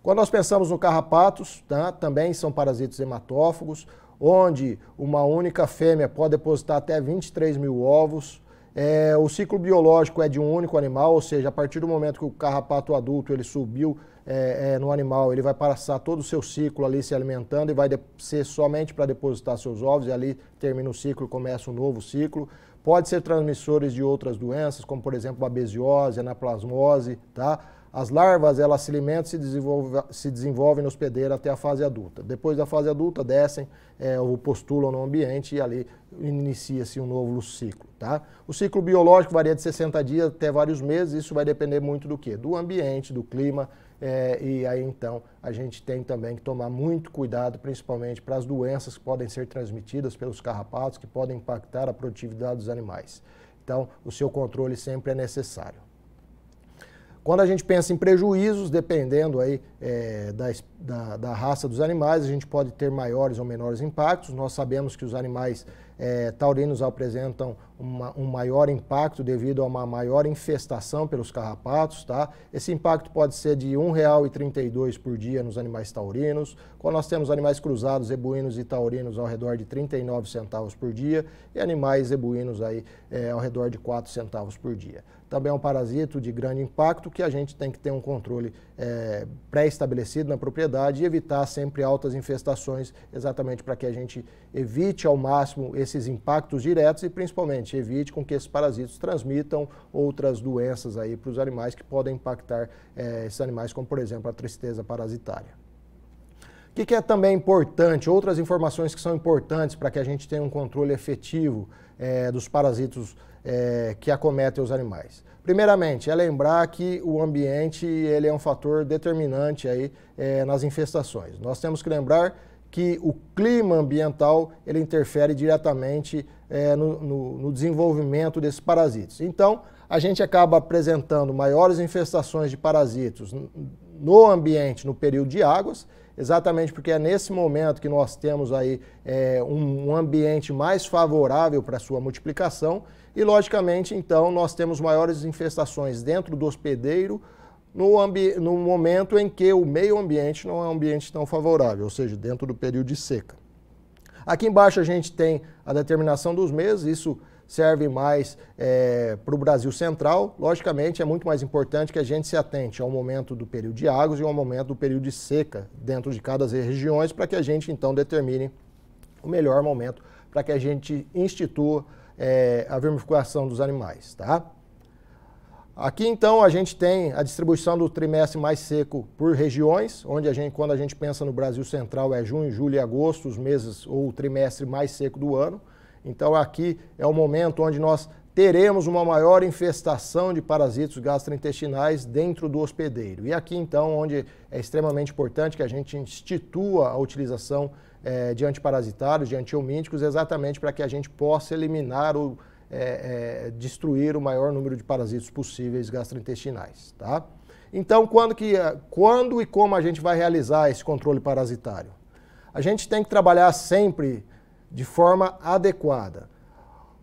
Quando nós pensamos no carrapatos, tá? também são parasitos hematófagos, onde uma única fêmea pode depositar até 23 mil ovos, é, o ciclo biológico é de um único animal, ou seja, a partir do momento que o carrapato adulto ele subiu é, é, no animal, ele vai passar todo o seu ciclo ali se alimentando e vai ser somente para depositar seus ovos e ali termina o ciclo e começa um novo ciclo. Pode ser transmissores de outras doenças, como por exemplo a babesiose, a anaplasmose, tá? As larvas elas se alimentam e se, desenvolve, se desenvolvem no hospedeiro até a fase adulta. Depois da fase adulta, descem é, ou postulam no ambiente e ali inicia-se um novo ciclo. Tá? O ciclo biológico varia de 60 dias até vários meses, isso vai depender muito do que? Do ambiente, do clima, é, e aí então a gente tem também que tomar muito cuidado, principalmente para as doenças que podem ser transmitidas pelos carrapatos, que podem impactar a produtividade dos animais. Então, o seu controle sempre é necessário. Quando a gente pensa em prejuízos, dependendo aí, é, da, da, da, raça dos animais, a gente pode ter maiores ou menores impactos. Nós sabemos que os animais é, taurinos apresentam uma, um maior impacto devido a uma maior infestação pelos carrapatos. Tá? Esse impacto pode ser de R$ 1,32 por dia nos animais taurinos. Quando nós temos animais cruzados, ebuínos e taurinos, ao redor de 39 centavos por dia, e animais ebuínos aí, é, ao redor de 4 centavos por dia também é um parasito de grande impacto que a gente tem que ter um controle é, pré-estabelecido na propriedade e evitar sempre altas infestações, exatamente para que a gente evite ao máximo esses impactos diretos e principalmente evite com que esses parasitos transmitam outras doenças aí para os animais que podem impactar é, esses animais, como por exemplo a tristeza parasitária. O que, que, é também importante, outras informações que são importantes para que a gente tenha um controle efetivo é, dos parasitos é, que acometem os animais. Primeiramente, é lembrar que o ambiente ele é um fator determinante aí, é, nas infestações. Nós temos que lembrar que o clima ambiental ele interfere diretamente é, no, no, no, desenvolvimento desses parasitos. Então, a gente acaba apresentando maiores infestações de parasitos no ambiente no período de águas, exatamente porque é nesse momento que nós temos aí é, um, um ambiente mais favorável para sua multiplicação e, logicamente, então, nós temos maiores infestações dentro do hospedeiro no, no momento em que o meio ambiente não é um ambiente tão favorável, ou seja, dentro do período de seca. Aqui embaixo a gente tem a determinação dos meses, isso serve mais é, para o Brasil Central. Logicamente, é muito mais importante que a gente se atente ao momento do período de águas e ao momento do período de seca dentro de cada regiões, para que a gente então determine o melhor momento para que a gente institua é, a vermificação dos animais. Tá? Aqui então a gente tem a distribuição do trimestre mais seco por regiões, onde a gente, quando a gente pensa no Brasil Central é junho, julho e agosto, os meses ou o trimestre mais seco do ano. Então aqui é o momento onde nós teremos uma maior infestação de parasitos gastrointestinais dentro do hospedeiro. E aqui então onde é extremamente importante que a gente institua a utilização de é, de antiparasitários, de antiomínticos, exatamente para que a gente possa eliminar ou é, é, destruir o maior número de parasitos possíveis gastrointestinais. Tá? Então, quando, que, é, quando e como a gente vai realizar esse controle parasitário? A gente tem que trabalhar sempre de forma adequada.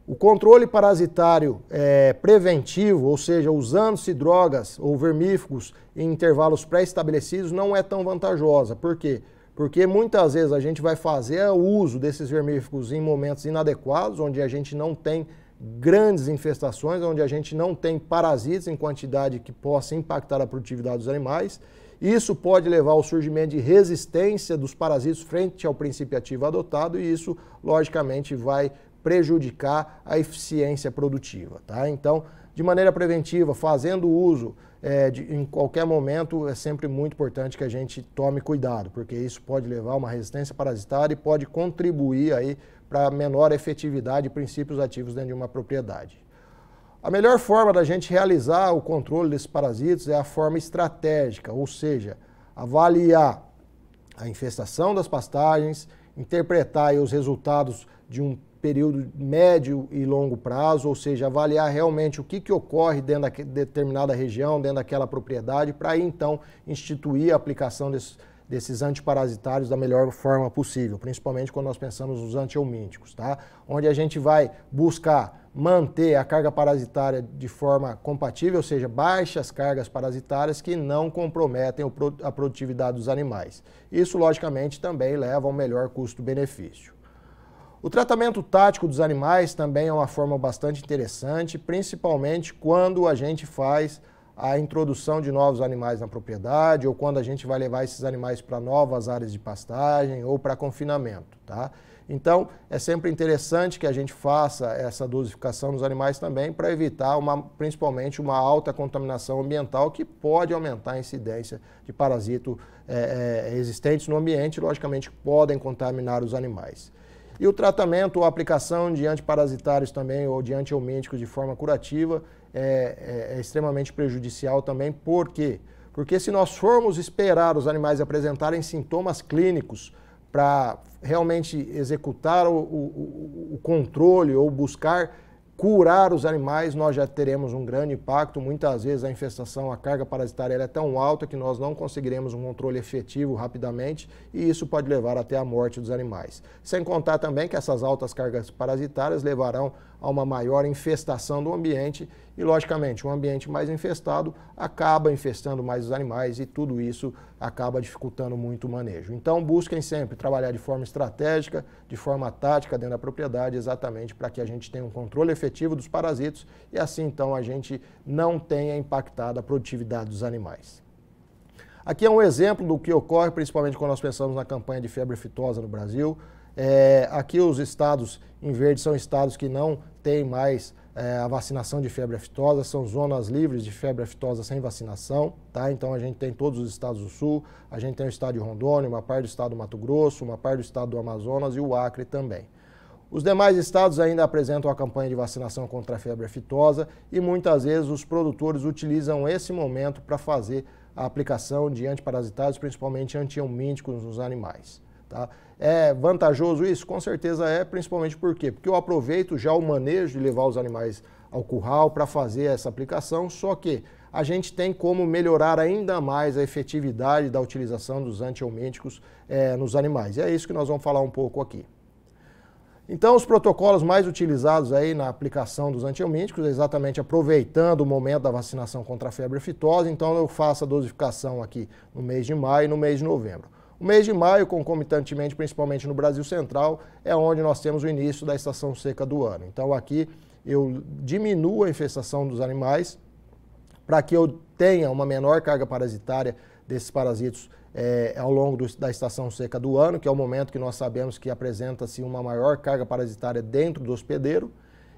O controle parasitário é, preventivo, ou seja, usando-se drogas ou vermífugos em intervalos pré-estabelecidos, não é tão vantajosa. Por quê? Porque porque muitas vezes a gente vai fazer o uso desses vermíficos em momentos inadequados, onde a gente não tem grandes infestações, onde a gente não tem parasitas em quantidade que possa impactar a produtividade dos animais. Isso pode levar ao surgimento de resistência dos parasitas frente ao princípio ativo adotado e isso, logicamente, vai prejudicar a eficiência produtiva. Tá? Então, de maneira preventiva, fazendo uso é, de, em qualquer momento é sempre muito importante que a gente tome cuidado, porque isso pode levar a uma resistência parasitária e pode contribuir aí para menor efetividade de princípios ativos dentro de uma propriedade. A melhor forma da gente realizar o controle desses parasitas é a forma estratégica, ou seja, avaliar a infestação das pastagens, interpretar os resultados de um período médio e longo prazo, ou seja, avaliar realmente o que, que ocorre dentro da determinada região, dentro daquela propriedade, para então instituir a aplicação desses, desses antiparasitários da melhor forma possível, principalmente quando nós pensamos nos antihelmínticos, tá? Onde a gente vai buscar manter a carga parasitária de forma compatível, ou seja, baixas cargas parasitárias que não comprometem a produtividade dos animais. Isso, logicamente, também leva ao melhor custo-benefício. O tratamento tático dos animais também é uma forma bastante interessante, principalmente quando a gente faz a introdução de novos animais na propriedade ou quando a gente vai levar esses animais para novas áreas de pastagem ou para confinamento, tá? Então, é sempre interessante que a gente faça essa dosificação dos animais também para evitar uma, principalmente uma alta contaminação ambiental que pode aumentar a incidência de parasitos é, eh, é, eh, existentes no ambiente, logicamente podem contaminar os animais. E o tratamento ou aplicação de antiparasitários também ou de antihelmínticos de forma curativa é, é, é extremamente prejudicial também. Por quê? Porque se nós formos esperar os animais apresentarem sintomas clínicos para realmente executar o, o, o, controle ou buscar curar os animais, nós já teremos um grande impacto. Muitas vezes a infestação, a carga parasitária é tão alta que nós não conseguiremos um controle efetivo rapidamente e isso pode levar até a morte dos animais. Sem contar também que essas altas cargas parasitárias levarão a uma maior infestação do ambiente e, logicamente, um ambiente mais infestado acaba infestando mais os animais e tudo isso acaba dificultando muito o manejo. Então, busquem sempre trabalhar de forma estratégica, de forma tática dentro da propriedade, exatamente para que a gente tenha um controle efetivo dos parasitos e assim, então, a gente não tenha impactado a produtividade dos animais. Aqui é um exemplo do que ocorre, principalmente quando nós pensamos na campanha de febre aftosa no Brasil. É, aqui os estados em verde são estados que não têm mais é, a vacinação de febre aftosa, são zonas livres de febre aftosa sem vacinação, tá? Então a gente tem todos os estados do sul, a gente tem o estado de Rondônia, uma parte do estado do Mato Grosso, uma parte do estado do Amazonas e o Acre também. Os demais estados ainda apresentam a campanha de vacinação contra a febre aftosa e muitas vezes os produtores utilizam esse momento para fazer a aplicação de antiparasitários, principalmente antihelmínticos nos animais. Tá? É vantajoso isso? Com certeza é, principalmente por quê? Porque eu aproveito já o manejo de levar os animais ao curral para fazer essa aplicação, só que a gente tem como melhorar ainda mais a efetividade da utilização dos antihelmínticos é, nos animais. E é isso que nós vamos falar um pouco aqui. Então, os protocolos mais utilizados aí na aplicação dos antihelmínticos, é exatamente aproveitando o momento da vacinação contra a febre aftosa, então eu faço a dosificação aqui no mês de maio e no mês de novembro. O mês de maio, concomitantemente, principalmente no Brasil Central, é onde nós temos o início da estação seca do ano. Então aqui eu diminuo a infestação dos animais para que eu tenha uma menor carga parasitária desses parasitos é, ao longo do, da estação seca do ano, que é o momento que nós sabemos que apresenta-se uma maior carga parasitária dentro do hospedeiro.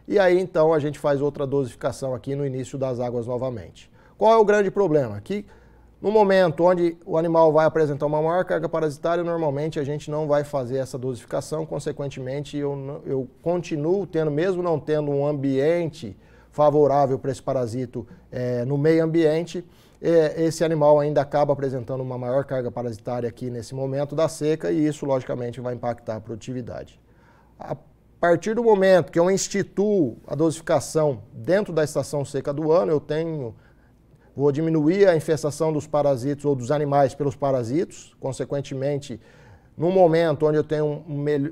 E aí então a gente faz outra dosificação aqui no início das águas novamente. Qual é o grande problema? aqui? No momento onde o animal vai apresentar uma maior carga parasitária, normalmente a gente não vai fazer essa dosificação, consequentemente eu, eu continuo tendo, mesmo não tendo um ambiente favorável para esse parasito é, no meio ambiente, é, esse animal ainda acaba apresentando uma maior carga parasitária aqui nesse momento da seca e isso logicamente vai impactar a produtividade. A partir do momento que eu instituo a dosificação dentro da estação seca do ano, eu tenho vou diminuir a infestação dos parasitos ou dos animais pelos parasitos, consequentemente, no momento onde eu tenho um,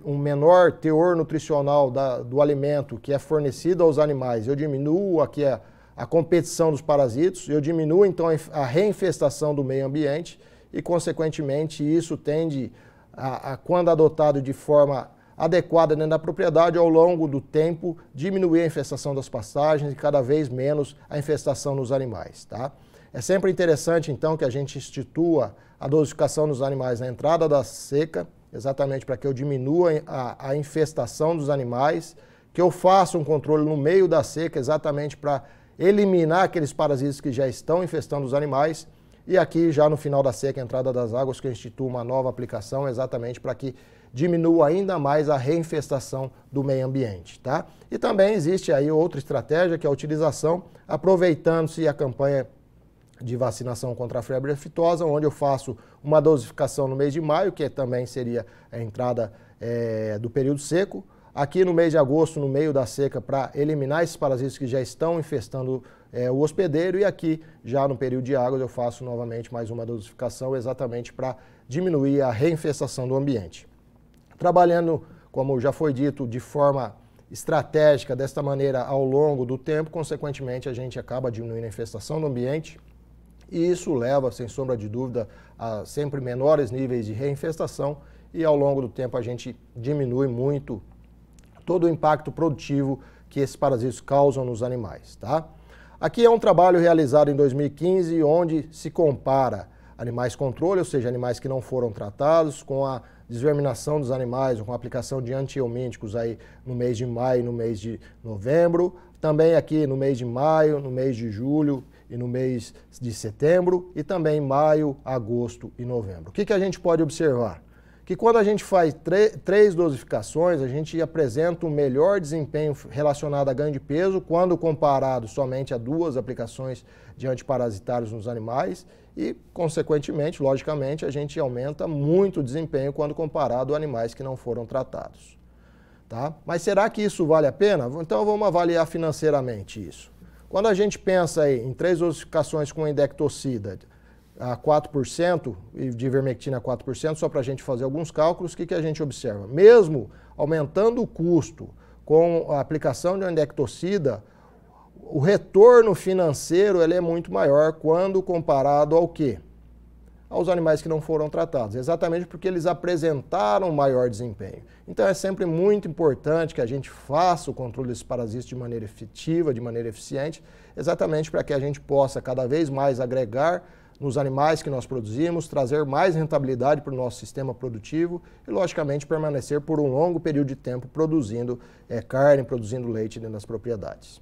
um menor teor nutricional da, do alimento que é fornecido aos animais, eu diminuo aqui a, é a competição dos parasitos, eu diminuo então a reinfestação do meio ambiente e, consequentemente, isso tende a, a quando adotado de forma adequada dentro né, da propriedade, ao longo do tempo, diminuir a infestação das pastagens e cada vez menos a infestação nos animais. Tá? É sempre interessante, então, que a gente institua a dosificação dos animais na entrada da seca, exatamente para que eu diminua a, a infestação dos animais, que eu faça um controle no meio da seca, exatamente para eliminar aqueles parasitas que já estão infestando os animais. E aqui, já no final da seca, entrada das águas, que eu instituo uma nova aplicação, exatamente para que diminua ainda mais a reinfestação do meio ambiente. Tá? E também existe aí outra estratégia, que é a utilização, aproveitando-se a campanha de vacinação contra a febre aftosa, onde eu faço uma dosificação no mês de maio, que também seria a entrada é, do período seco, aqui no mês de agosto, no meio da seca, para eliminar esses parasitas que já estão infestando é, o hospedeiro. E aqui, já no período de águas, eu faço novamente mais uma dosificação, exatamente para diminuir a reinfestação do ambiente. Trabalhando, como já foi dito, de forma estratégica desta maneira ao longo do tempo, consequentemente a gente acaba diminuindo a infestação no ambiente e isso leva, sem sombra de dúvida, a sempre menores níveis de reinfestação e ao longo do tempo a gente diminui muito todo o impacto produtivo que esses parasitos causam nos animais, tá? Aqui é um trabalho realizado em 2015 onde se compara animais controle, ou seja, animais que não foram tratados, com a desverminação dos animais, com aplicação de antihelmínticos aí no mês de maio e no mês de novembro. Também aqui no mês de maio, no mês de julho e no mês de setembro. E também maio, agosto e novembro. O que, que a gente pode observar? que quando a gente faz três dosificações, a gente apresenta um melhor desempenho relacionado a ganho de peso quando comparado somente a duas aplicações de antiparasitários nos animais e, consequentemente, logicamente, a gente aumenta muito o desempenho quando comparado a animais que não foram tratados. Tá? Mas será que isso vale a pena? Então vamos avaliar financeiramente isso. Quando a gente pensa em três dosificações com endectocida, a 4% de vermectina a 4%, só para a gente fazer alguns cálculos, o que, que a gente observa? Mesmo aumentando o custo com a aplicação de uma endectocida, o retorno financeiro ele é muito maior quando comparado ao quê? Aos animais que não foram tratados, exatamente porque eles apresentaram maior desempenho. Então é sempre muito importante que a gente faça o controle desse parasitas de maneira efetiva, de maneira eficiente, exatamente para que a gente possa cada vez mais agregar nos animais que nós produzimos, trazer mais rentabilidade para o nosso sistema produtivo e, logicamente, permanecer por um longo período de tempo produzindo é, carne, produzindo leite dentro das propriedades.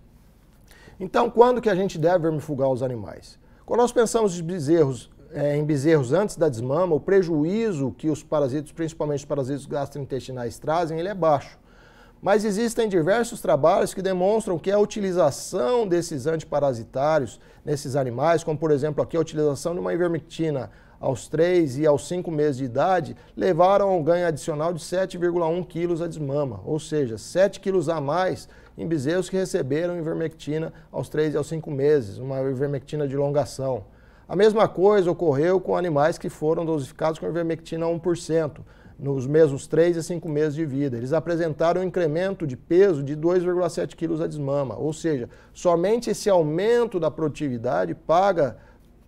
Então, quando que a gente deve vermifugar os animais? Quando nós pensamos em bezerros, é, em bezerros antes da desmama, o prejuízo que os parasitos, principalmente os parasitos gastrointestinais, trazem, ele é baixo. Mas existem diversos trabalhos que demonstram que a utilização desses antiparasitários nesses animais, como por exemplo aqui a utilização de uma ivermectina aos 3 e aos 5 meses de idade, levaram a um ganho adicional de 7,1 quilos a desmama, ou seja, 7 quilos a mais em bezerros que receberam ivermectina aos 3 e aos 5 meses, uma ivermectina de longação. A mesma coisa ocorreu com animais que foram dosificados com ivermectina a 1% nos mesmos 3 e 5 meses de vida. Eles apresentaram um incremento de peso de 2,7 quilos a desmama, ou seja, somente esse aumento da produtividade paga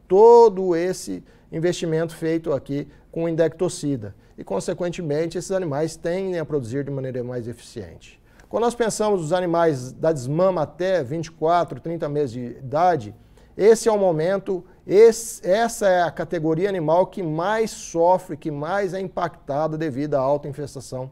todo esse investimento feito aqui com indectocida. E, consequentemente, esses animais tendem a produzir de maneira mais eficiente. Quando nós pensamos nos animais da desmama até 24, 30 meses de idade, esse é o momento, esse, essa é a categoria animal que mais sofre, que mais é impactada devido à alta infestação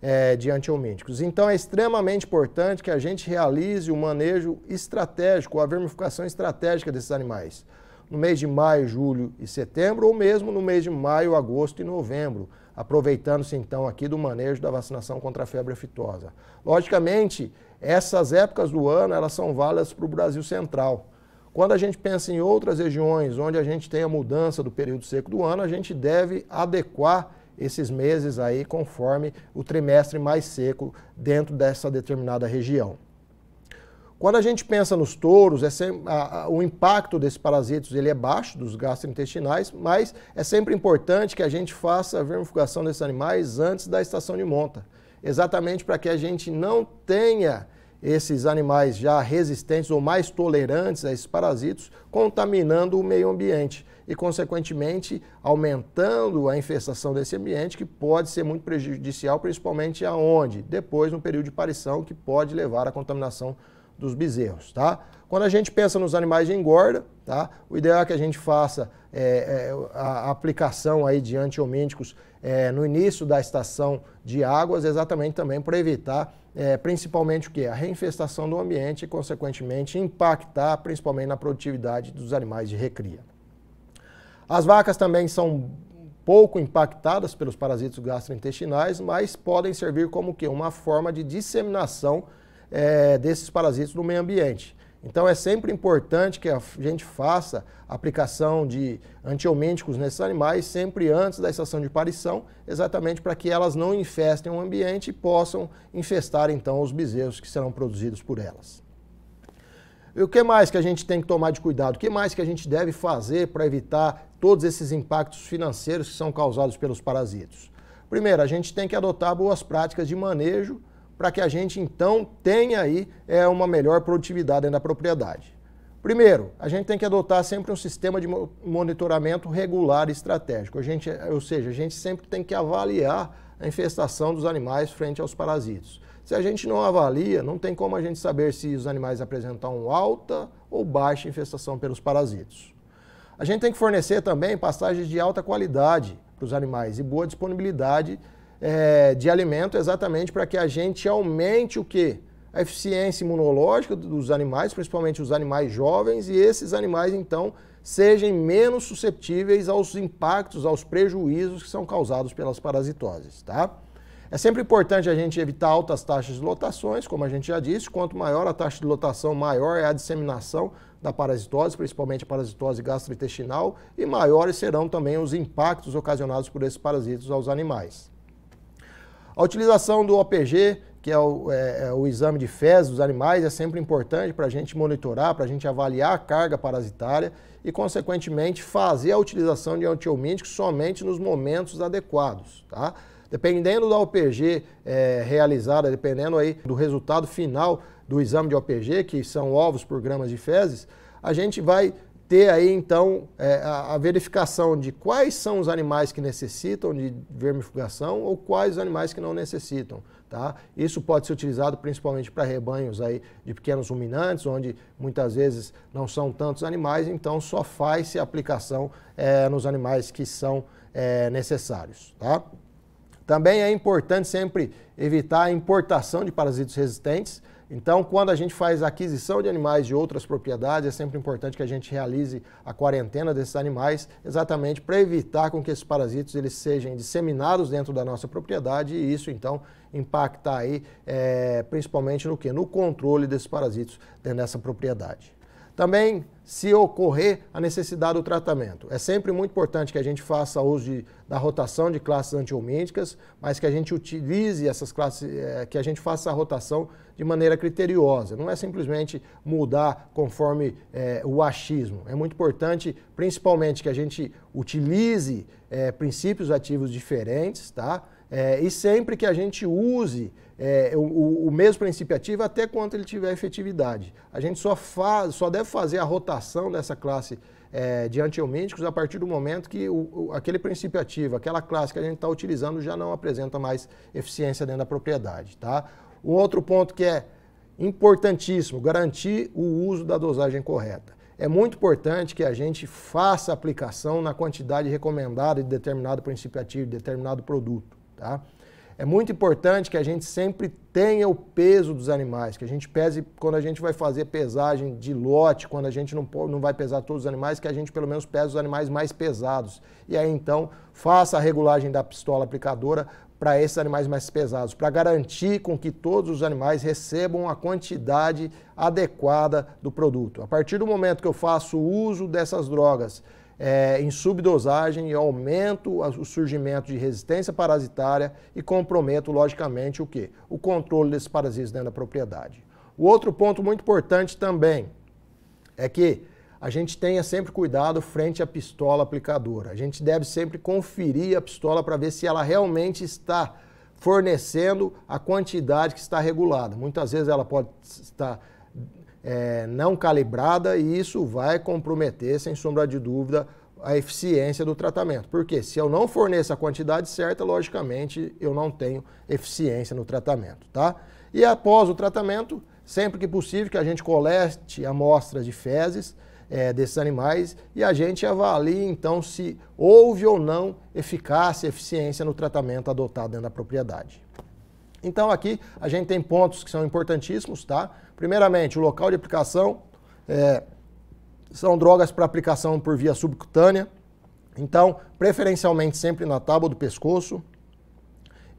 é, de antiomíticos. Então é extremamente importante que a gente realize o manejo estratégico, a vermificação estratégica desses animais. No mês de maio, julho e setembro, ou mesmo no mês de maio, agosto e novembro, aproveitando-se então aqui do manejo da vacinação contra a febre aftosa. Logicamente, essas épocas do ano elas são válidas para o Brasil Central. Quando a gente pensa em outras regiões onde a gente tem a mudança do período seco do ano, a gente deve adequar esses meses aí conforme o trimestre mais seco dentro dessa determinada região. Quando a gente pensa nos touros, é sempre, a, a, o impacto desses parasitos ele é baixo dos gastrointestinais, mas é sempre importante que a gente faça a verificação desses animais antes da estação de monta, exatamente para que a gente não tenha esses animais já resistentes ou mais tolerantes a esses parasitos, contaminando o meio ambiente e, consequentemente, aumentando a infestação desse ambiente, que pode ser muito prejudicial, principalmente aonde? Depois, no período de parição, que pode levar à contaminação dos bezerros, tá? Quando a gente pensa nos animais de engorda, tá? O ideal é que a gente faça é, é, a aplicação aí de antiomínticos é, no início da estação de águas, exatamente também para evitar é, principalmente o que? A reinfestação do ambiente e, consequentemente, impactar principalmente na produtividade dos animais de recria. As vacas também são pouco impactadas pelos parasitos gastrointestinais, mas podem servir como que uma forma de disseminação é, desses parasitos no meio ambiente. Então é sempre importante que a gente faça a aplicação de antiomênticos nesses animais sempre antes da estação de aparição, exatamente para que elas não infestem o ambiente e possam infestar então os bezerros que serão produzidos por elas. E o que mais que a gente tem que tomar de cuidado? O que mais que a gente deve fazer para evitar todos esses impactos financeiros que são causados pelos parasitos? Primeiro, a gente tem que adotar boas práticas de manejo para que a gente então tenha aí é, uma melhor produtividade dentro da propriedade. Primeiro, a gente tem que adotar sempre um sistema de monitoramento regular e estratégico, a gente, eh, ou seja, a gente sempre tem que avaliar a infestação dos animais frente aos parasitos. Se a gente não avalia, não tem como a gente saber se os animais apresentam alta ou baixa infestação pelos parasitos. A gente tem que fornecer também pastagens de alta qualidade para os animais e boa disponibilidade é, de alimento exatamente para que a gente aumente o quê? A eficiência imunológica dos animais, principalmente os animais jovens, e esses animais, então, sejam menos susceptíveis aos impactos, aos prejuízos que são causados pelas parasitoses, tá? É sempre importante a gente evitar altas taxas de lotações, como a gente já disse, quanto maior a taxa de lotação, maior é a disseminação da parasitose, principalmente a parasitose gastrointestinal, e maiores serão também os impactos ocasionados por esses parasitos aos animais. A utilização do OPG, que é o, é, é, o exame de fezes dos animais, é sempre importante para a gente monitorar, para a gente avaliar a carga parasitária e, consequentemente, fazer a utilização de antiomínticos somente nos momentos adequados. Tá? Dependendo da OPG é, realizada, dependendo aí do resultado final do exame de OPG, que são ovos por gramas de fezes, a gente vai ter aí então é, a, a, verificação de quais são os animais que necessitam de vermifugação ou quais os animais que não necessitam. Tá? Isso pode ser utilizado principalmente para rebanhos aí de pequenos ruminantes, onde muitas vezes não são tantos animais, então só faz-se aplicação é, nos animais que são é, necessários. Tá? Também é importante sempre evitar a importação de parasitos resistentes, então, quando a gente faz aquisição de animais de outras propriedades, é sempre importante que a gente realize a quarentena desses animais, exatamente para evitar com que esses parasitos eles sejam disseminados dentro da nossa propriedade e isso então impactar aí, é, principalmente no que, no controle desses parasitos dentro dessa propriedade. Também se ocorrer a necessidade do tratamento. É sempre muito importante que a gente faça uso de, da rotação de classes antiomídicas, mas que a gente utilize essas classes, é, que a gente faça a rotação de maneira criteriosa. Não é simplesmente mudar conforme é, o achismo. É muito importante, principalmente, que a gente utilize é, princípios ativos diferentes, tá? e sempre que a gente use é, o, o, mesmo princípio ativo até quando ele tiver efetividade. A gente só, faz, só deve fazer a rotação dessa classe é, de antiomínticos a partir do momento que o, o, aquele princípio ativo, aquela classe que a gente está utilizando já não apresenta mais eficiência dentro da propriedade. Tá? Um outro ponto que é importantíssimo, garantir o uso da dosagem correta. É muito importante que a gente faça a aplicação na quantidade recomendada de determinado princípio ativo, de determinado produto. Tá? é muito importante que a gente sempre tenha o peso dos animais, que a gente pese quando a gente vai fazer pesagem de lote, quando a gente não, não vai pesar todos os animais, que a gente pelo menos pesa os animais mais pesados. E aí então faça a regulagem da pistola aplicadora para esses animais mais pesados, para garantir com que todos os animais recebam a quantidade adequada do produto. A partir do momento que eu faço uso dessas drogas, é, em subdosagem e aumento o surgimento de resistência parasitária e comprometo, logicamente, o que O controle desses parasitas dentro da propriedade. O outro ponto muito importante também é que a gente tenha sempre cuidado frente à pistola aplicadora. A gente deve sempre conferir a pistola para ver se ela realmente está fornecendo a quantidade que está regulada. Muitas vezes ela pode estar é, não calibrada e isso vai comprometer, sem sombra de dúvida, a eficiência do tratamento. Porque se eu não forneço a quantidade certa, logicamente eu não tenho eficiência no tratamento, tá? E após o tratamento, sempre que possível, que a gente colete amostras de fezes é, desses animais e a gente avalie então se houve ou não eficácia, eficiência no tratamento adotado dentro da propriedade. Então aqui a gente tem pontos que são importantíssimos, tá? Primeiramente, o local de aplicação é, são drogas para aplicação por via subcutânea, então, preferencialmente sempre na tábua do pescoço,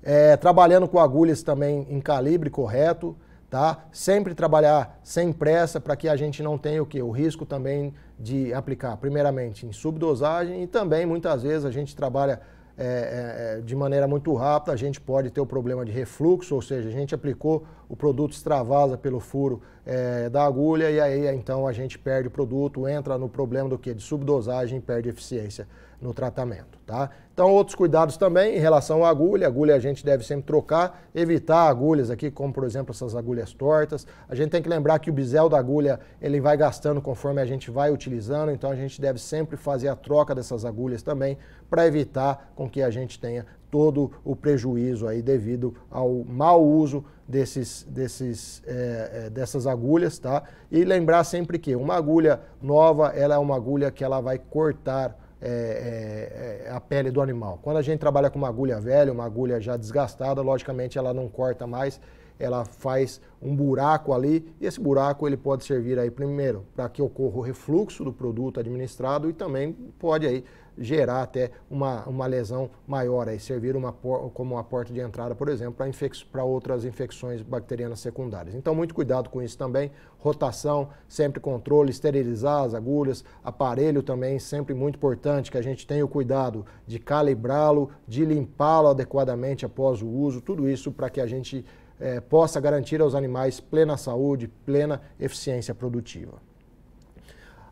é, trabalhando com agulhas também em calibre correto, tá? Sempre trabalhar sem pressa para que a gente não tenha o que o risco também de aplicar, primeiramente em subdosagem e também muitas vezes a gente trabalha é, é, é, de maneira muito rápida, a gente pode ter o problema de refluxo, ou seja, a gente aplicou o produto extravasa pelo furo é, da agulha e aí então a gente perde o produto, entra no problema do que? De subdosagem e perde eficiência no tratamento, tá? Então, outros cuidados também em relação à agulha. agulha a gente deve sempre trocar, evitar agulhas aqui, como por exemplo essas agulhas tortas. A gente tem que lembrar que o bisel da agulha, ele vai gastando conforme a gente vai utilizando, então a gente deve sempre fazer a troca dessas agulhas também para evitar com que a gente tenha todo o prejuízo aí devido ao mau uso desses, desses, é, dessas agulhas, tá? E lembrar sempre que uma agulha nova, ela é uma agulha que ela vai cortar é, é, é, a pele do animal. Quando a gente trabalha com uma agulha velha, uma agulha já desgastada, logicamente ela não corta mais, ela faz um buraco ali e esse buraco ele pode servir aí primeiro para que ocorra o refluxo do produto administrado e também pode aí gerar até uma, uma lesão maior, e servir uma, como uma porta de entrada, por exemplo, para infec outras infecções bacterianas secundárias. Então, muito cuidado com isso também. Rotação, sempre controle, esterilizar as agulhas, aparelho também, sempre muito importante que a gente tenha o cuidado de calibrá-lo, de limpá-lo adequadamente após o uso, tudo isso para que a gente eh, possa garantir aos animais plena saúde, plena eficiência produtiva.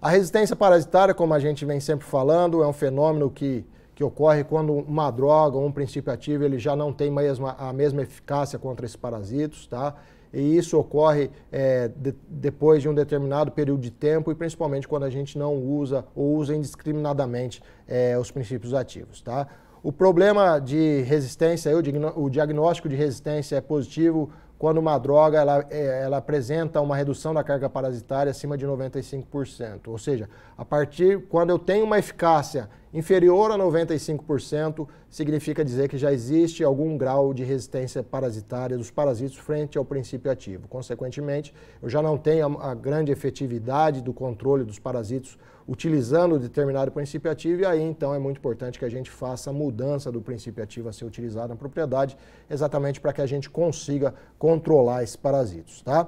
A resistência parasitária, como a gente vem sempre falando, é um fenômeno que, que ocorre quando uma droga ou um princípio ativo ele já não tem mesma, a mesma eficácia contra esses parasitos, tá? E isso ocorre é, de, depois de um determinado período de tempo e principalmente quando a gente não usa ou usa indiscriminadamente é, os princípios ativos, tá? O problema de resistência, o diagnóstico de resistência é positivo quando uma droga ela, é, ela apresenta uma redução da carga parasitária acima de 95%. Ou seja, a partir quando eu tenho uma eficácia inferior a 95%, significa dizer que já existe algum grau de resistência parasitária dos parasitos frente ao princípio ativo. Consequentemente, eu já não tenho a, a grande efetividade do controle dos parasitos utilizando determinado princípio ativo, e aí então é muito importante que a gente faça a mudança do princípio ativo a ser utilizado na propriedade, exatamente para que a gente consiga controlar esses parasitos. Tá?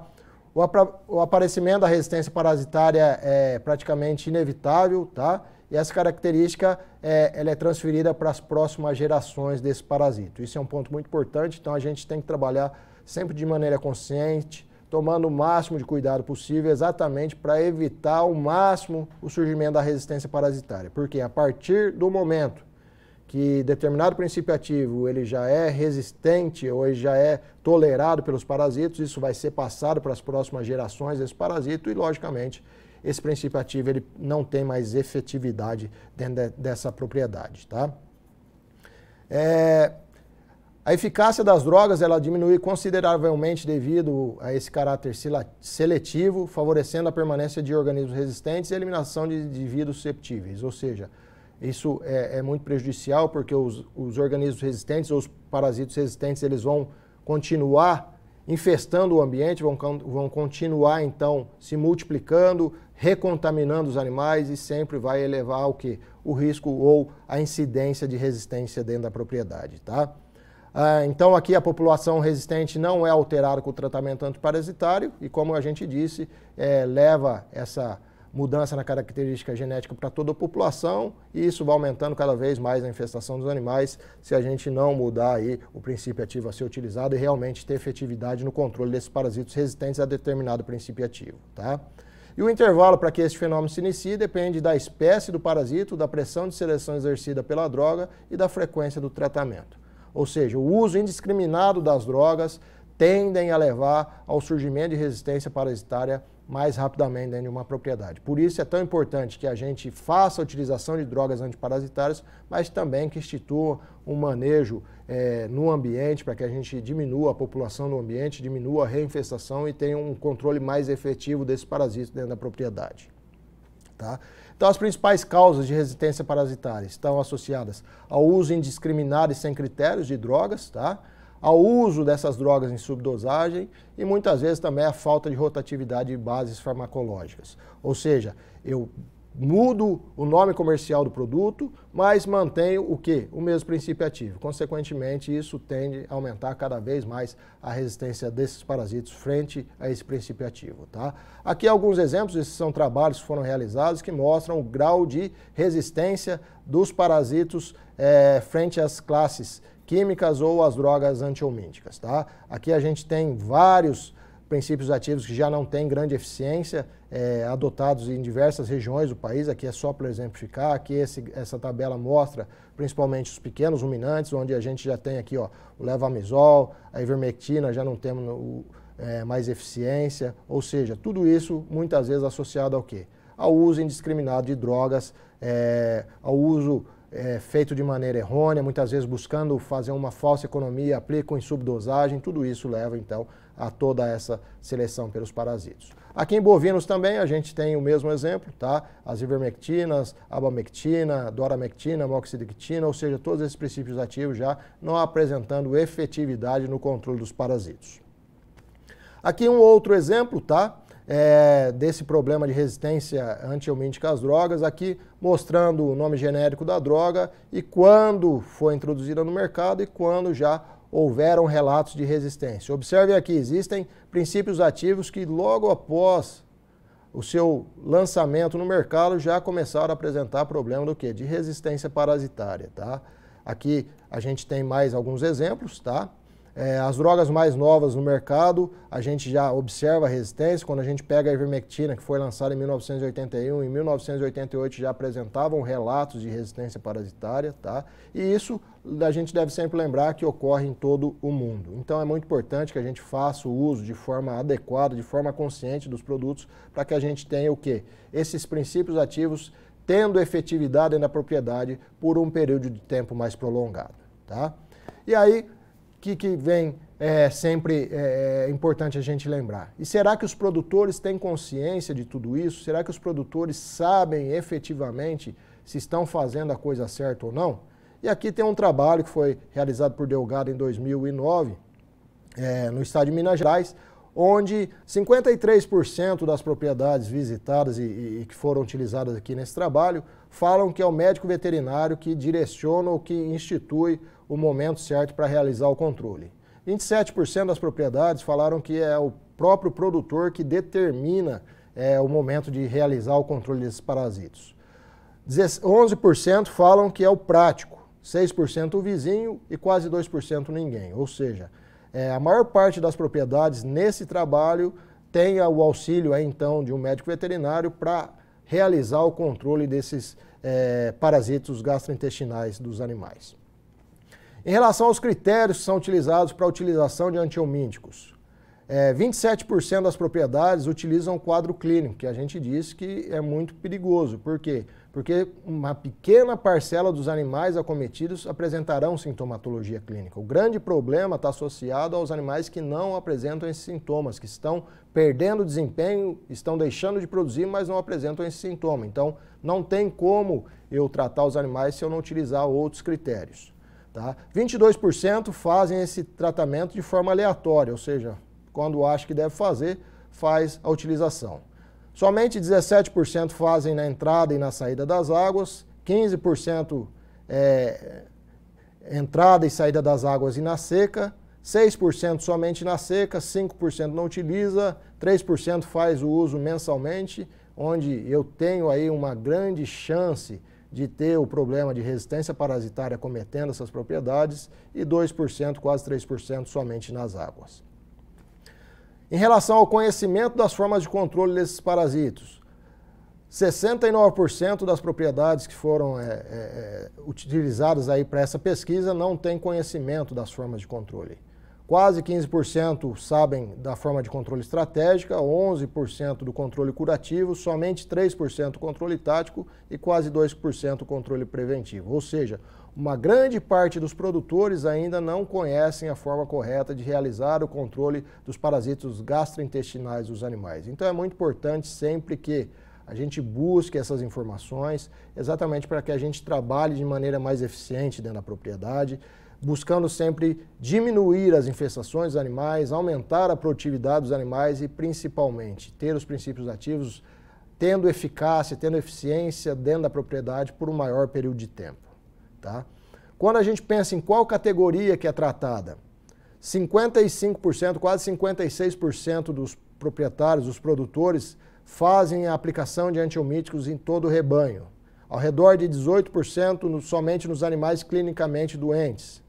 O, o aparecimento da resistência parasitária é praticamente inevitável, tá? e essa característica é, ela é transferida para as próximas gerações desse parasito. Isso é um ponto muito importante, então a gente tem que trabalhar sempre de maneira consciente, tomando o máximo de cuidado possível, exatamente para evitar ao máximo o surgimento da resistência parasitária. Porque a partir do momento que determinado princípio ativo ele já é resistente ou ele já é tolerado pelos parasitos, isso vai ser passado para as próximas gerações desse parasito e, logicamente, esse princípio ativo ele não tem mais efetividade dentro de, dessa propriedade. Tá? É, a eficácia das drogas ela diminui consideravelmente devido a esse caráter seletivo, favorecendo a permanência de organismos resistentes e a eliminação de indivíduos susceptíveis. Ou seja, isso é, é muito prejudicial porque os, os organismos resistentes ou os parasitos resistentes eles vão continuar infestando o ambiente, vão, vão continuar então se multiplicando, recontaminando os animais e sempre vai elevar o que? O risco ou a incidência de resistência dentro da propriedade, tá? Ah, então, aqui a população resistente não é alterada com o tratamento antiparasitário e, como a gente disse, é, leva essa mudança na característica genética para toda a população e isso vai aumentando cada vez mais a infestação dos animais se a gente não mudar aí o princípio ativo a ser utilizado e realmente ter efetividade no controle desses parasitos resistentes a determinado princípio ativo. Tá? E o intervalo para que esse fenômeno se inicie depende da espécie do parasito, da pressão de seleção exercida pela droga e da frequência do tratamento. Ou seja, o uso indiscriminado das drogas tendem a levar ao surgimento de resistência parasitária mais rapidamente dentro de uma propriedade. Por isso é tão importante que a gente faça a utilização de drogas antiparasitárias, mas também que institua um manejo é, no ambiente para que a gente diminua a população no ambiente, diminua a reinfestação e tenha um controle mais efetivo desse parasito dentro da propriedade. Tá? Então, as principais causas de resistência parasitária estão associadas ao uso indiscriminado e sem critérios de drogas, tá? ao uso dessas drogas em subdosagem e muitas vezes também a falta de rotatividade de bases farmacológicas. Ou seja, eu mudo o nome comercial do produto, mas mantenho o que? O mesmo princípio ativo. Consequentemente, isso tende a aumentar cada vez mais a resistência desses parasitos frente a esse princípio ativo. Tá? Aqui alguns exemplos, esses são trabalhos que foram realizados que mostram o grau de resistência dos parasitos é, frente às classes químicas ou às drogas antiomínticas. Tá? Aqui a gente tem vários princípios ativos que já não têm grande eficiência, é, adotados em diversas regiões do país. Aqui é só para exemplificar, aqui esse, essa tabela mostra principalmente os pequenos ruminantes, onde a gente já tem aqui ó, o levamisol, a ivermectina, já não temos o, é, mais eficiência. Ou seja, tudo isso muitas vezes associado ao quê? Ao uso indiscriminado de drogas, é, ao uso é, feito de maneira errônea, muitas vezes buscando fazer uma falsa economia, aplicam em subdosagem, tudo isso leva então a toda essa seleção pelos parasitos. Aqui em bovinos também a gente tem o mesmo exemplo, tá? As ivermectinas, abamectina, doramectina, moxidectina, ou seja, todos esses princípios ativos já não apresentando efetividade no controle dos parasitos. Aqui um outro exemplo, tá? É, desse problema de resistência antielmíntica às drogas, aqui mostrando o nome genérico da droga e quando foi introduzida no mercado e quando já houveram relatos de resistência. Observe aqui, existem princípios ativos que logo após o seu lançamento no mercado já começaram a apresentar problema do quê? De resistência parasitária, tá? Aqui a gente tem mais alguns exemplos, tá? É, as drogas mais novas no mercado, a gente já observa a resistência. Quando a gente pega a ivermectina, que foi lançada em 1981, em 1988 já apresentavam relatos de resistência parasitária, tá? E isso a gente deve sempre lembrar que ocorre em todo o mundo. Então é muito importante que a gente faça o uso de forma adequada, de forma consciente dos produtos, para que a gente tenha o quê? Esses princípios ativos tendo efetividade na propriedade por um período de tempo mais prolongado, tá? E aí, que, que vem é, sempre é, é, importante a gente lembrar? E será que os produtores têm consciência de tudo isso? Será que os produtores sabem efetivamente se estão fazendo a coisa certa ou não? E aqui tem um trabalho que foi realizado por Delgado em 2009, é, no estado de Minas Gerais, onde 53% das propriedades visitadas e, e, que foram utilizadas aqui nesse trabalho falam que é o médico veterinário que direciona ou que institui o momento certo para realizar o controle. 27% das propriedades falaram que é o próprio produtor que determina é, o momento de realizar o controle desses parasitos. 11% falam que é o prático, 6% o vizinho e quase 2% ninguém. Ou seja, é, a maior parte das propriedades nesse trabalho tem o auxílio aí, então de um médico veterinário para realizar o controle desses é, parasitos gastrointestinais dos animais. Em relação aos critérios que são utilizados para a utilização de antiomínticos, é, 27% das propriedades utilizam o quadro clínico, que a gente disse que é muito perigoso. Por quê? Porque uma pequena parcela dos animais acometidos apresentarão sintomatologia clínica. O grande problema está associado aos animais que não apresentam esses sintomas, que estão perdendo desempenho, estão deixando de produzir, mas não apresentam esse sintoma. Então, não tem como eu tratar os animais se eu não utilizar outros critérios. Tá? 22% fazem esse tratamento de forma aleatória, ou seja, quando acha que deve fazer, faz a utilização. Somente 17% fazem na entrada e na saída das águas, 15% é, entrada e saída das águas e na seca, 6% somente na seca, 5% não utiliza, 3% faz o uso mensalmente, onde eu tenho aí uma grande chance de ter o problema de resistência parasitária cometendo essas propriedades e 2%, quase 3% somente nas águas. Em relação ao conhecimento das formas de controle desses parasitos, 69% das propriedades que foram é, é, é, utilizadas aí para essa pesquisa não têm conhecimento das formas de controle. Quase 15% sabem da forma de controle estratégica, 11% do controle curativo, somente 3% controle tático e quase 2% controle preventivo. Ou seja, uma grande parte dos produtores ainda não conhecem a forma correta de realizar o controle dos parasitos gastrointestinais dos animais. Então é muito importante sempre que a gente busque essas informações, exatamente para que a gente trabalhe de maneira mais eficiente dentro da propriedade buscando sempre diminuir as infestações dos animais, aumentar a produtividade dos animais e, principalmente, ter os princípios ativos tendo eficácia, tendo eficiência dentro da propriedade por um maior período de tempo. Tá? Quando a gente pensa em qual categoria que é tratada, 55%, quase 56% dos proprietários, dos produtores, fazem a aplicação de antiomíticos em todo o rebanho. Ao redor de 18% no, somente nos animais clinicamente doentes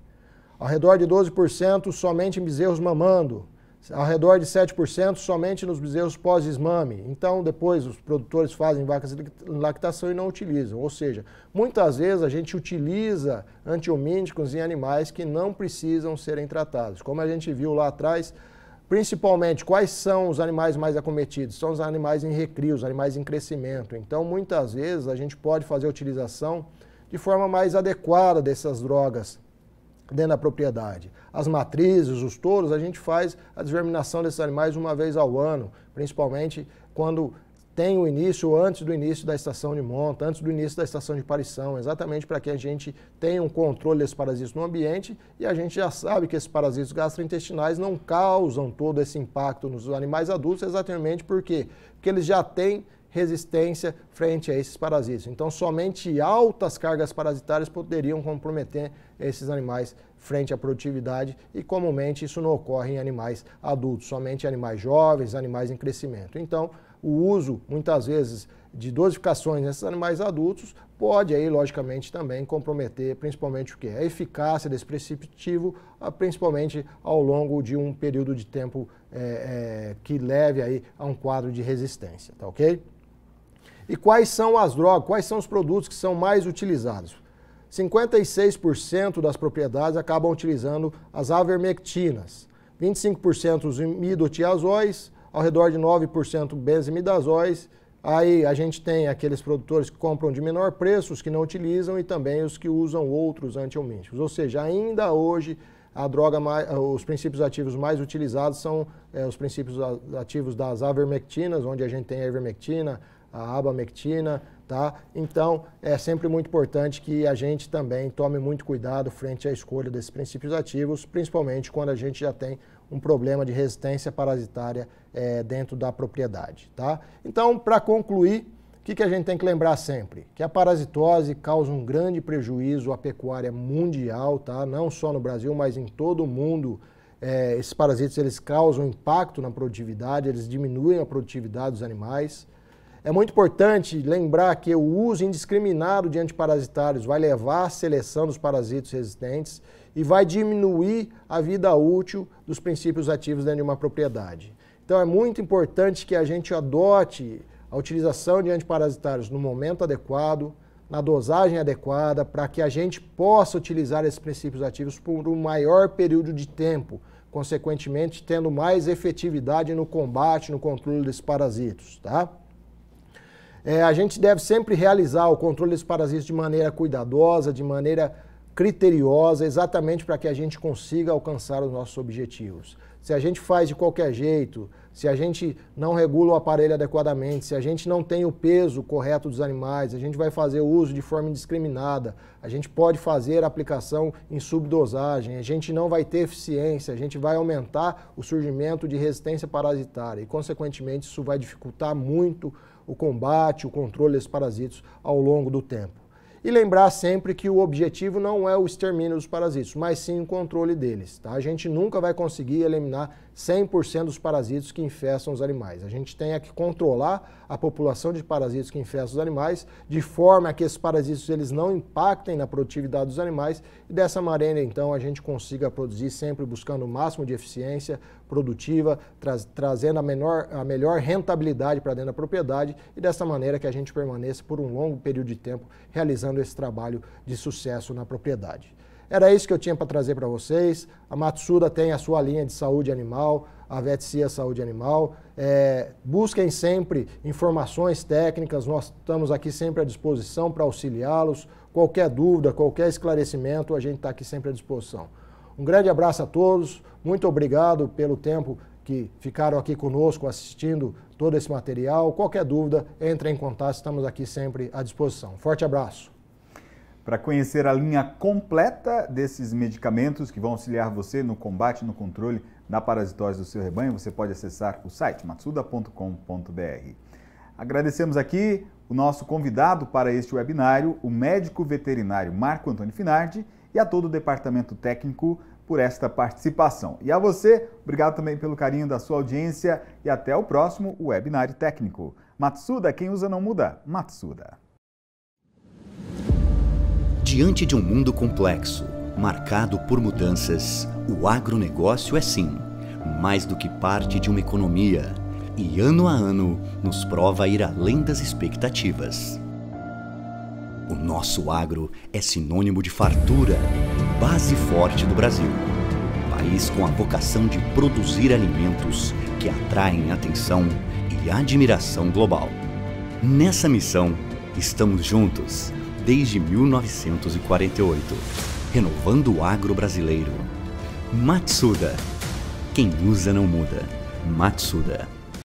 ao redor de 12% somente em bezerros mamando, ao redor de 7% somente nos bezerros pós-esmame. Então, depois os produtores fazem vacas em lactação e não utilizam. Ou seja, muitas vezes a gente utiliza antiomínicos em animais que não precisam serem tratados. Como a gente viu lá atrás, principalmente quais são os animais mais acometidos? São os animais em recrio, os animais em crescimento. Então, muitas vezes a gente pode fazer a utilização de forma mais adequada dessas drogas dentro da propriedade. As matrizes, os touros, a gente faz a desverminação desses animais uma vez ao ano, principalmente quando tem o início antes do início da estação de monta, antes do início da estação de parição, exatamente para que a gente tenha um controle desses parasitas no ambiente e a gente já sabe que esses parasitas gastrointestinais não causam todo esse impacto nos animais adultos, exatamente porque porque eles já têm resistência frente a esses parasitas. Então, somente altas cargas parasitárias poderiam comprometer esses animais frente à produtividade e comumente isso não ocorre em animais adultos, somente animais jovens, animais em crescimento. Então, o uso muitas vezes de dosificações nesses animais adultos pode aí logicamente também comprometer principalmente o que a eficácia desse precipitivo, ah, principalmente ao longo de um período de tempo é, é, que leve aí a um quadro de resistência, tá ok? E quais são as drogas, quais são os produtos que são mais utilizados? 56% das propriedades acabam utilizando as avermectinas, 25% os imidotiazóis, ao redor de 9% benzimidazóis. Aí a gente tem aqueles produtores que compram de menor preço, os que não utilizam e também os que usam outros antiomínticos. Ou seja, ainda hoje a droga mais, os princípios ativos mais utilizados são é, os princípios ativos das avermectinas, onde a gente tem a ivermectina, a abamectina, tá? Então, é sempre muito importante que a gente também tome muito cuidado frente à escolha desses princípios ativos, principalmente quando a gente já tem um problema de resistência parasitária é, dentro da propriedade, tá? Então, para concluir, o que, que a gente tem que lembrar sempre? Que a parasitose causa um grande prejuízo à pecuária mundial, tá? Não só no Brasil, mas em todo o mundo. É, esses parasitas eles causam impacto na produtividade, eles diminuem a produtividade dos animais. É muito importante lembrar que o uso indiscriminado de antiparasitários vai levar à seleção dos parasitos resistentes e vai diminuir a vida útil dos princípios ativos dentro de uma propriedade. Então é muito importante que a gente adote a utilização de antiparasitários no momento adequado, na dosagem adequada, para que a gente possa utilizar esses princípios ativos por um maior período de tempo, consequentemente tendo mais efetividade no combate, no controle desses parasitos, tá? É, a gente deve sempre realizar o controle dos parasitas de maneira cuidadosa, de maneira criteriosa, exatamente para que a gente consiga alcançar os nossos objetivos. Se a gente faz de qualquer jeito, se a gente não regula o aparelho adequadamente, se a gente não tem o peso correto dos animais, a gente vai fazer o uso de forma indiscriminada, a gente pode fazer aplicação em subdosagem, a gente não vai ter eficiência, a gente vai aumentar o surgimento de resistência parasitária e, consequentemente, isso vai dificultar muito o combate, o controle desses parasitos ao longo do tempo. E lembrar sempre que o objetivo não é o extermínio dos parasitos, mas sim o controle deles. Tá? A gente nunca vai conseguir eliminar 100% dos parasitos que infestam os animais. A gente tem que controlar a população de parasitos que infestam os animais, de forma que esses parasitos eles não impactem na produtividade dos animais e dessa maneira, então, a gente consiga produzir sempre buscando o máximo de eficiência produtiva, tra trazendo a, menor, a melhor rentabilidade para dentro da propriedade e dessa maneira que a gente permaneça por um longo período de tempo realizando esse trabalho de sucesso na propriedade. Era isso que eu tinha para trazer para vocês. A Matsuda tem a sua linha de saúde animal, a Vetsia é Saúde Animal. É, busquem sempre informações técnicas, nós estamos aqui sempre à disposição para auxiliá-los. Qualquer dúvida, qualquer esclarecimento, a gente está aqui sempre à disposição. Um grande abraço a todos, muito obrigado pelo tempo que ficaram aqui conosco assistindo todo esse material. Qualquer dúvida, entre em contato, estamos aqui sempre à disposição. Forte abraço. Para conhecer a linha completa desses medicamentos que vão auxiliar você no combate e no controle da parasitose do seu rebanho, você pode acessar o site matsuda.com.br. Agradecemos aqui o nosso convidado para este webinário, o médico veterinário Marco Antônio Finardi, e a todo o departamento técnico por esta participação. E a você, obrigado também pelo carinho da sua audiência e até o próximo webinário técnico. Matsuda, quem usa não muda. Matsuda. Diante de um mundo complexo, marcado por mudanças, o agronegócio é sim, mais do que parte de uma economia, e ano a ano nos prova ir além das expectativas. O nosso agro é sinônimo de fartura, base forte do Brasil. País com a vocação de produzir alimentos que atraem atenção e admiração global. Nessa missão, estamos juntos desde 1948, renovando o agro brasileiro. Matsuda. Quem usa não muda. Matsuda.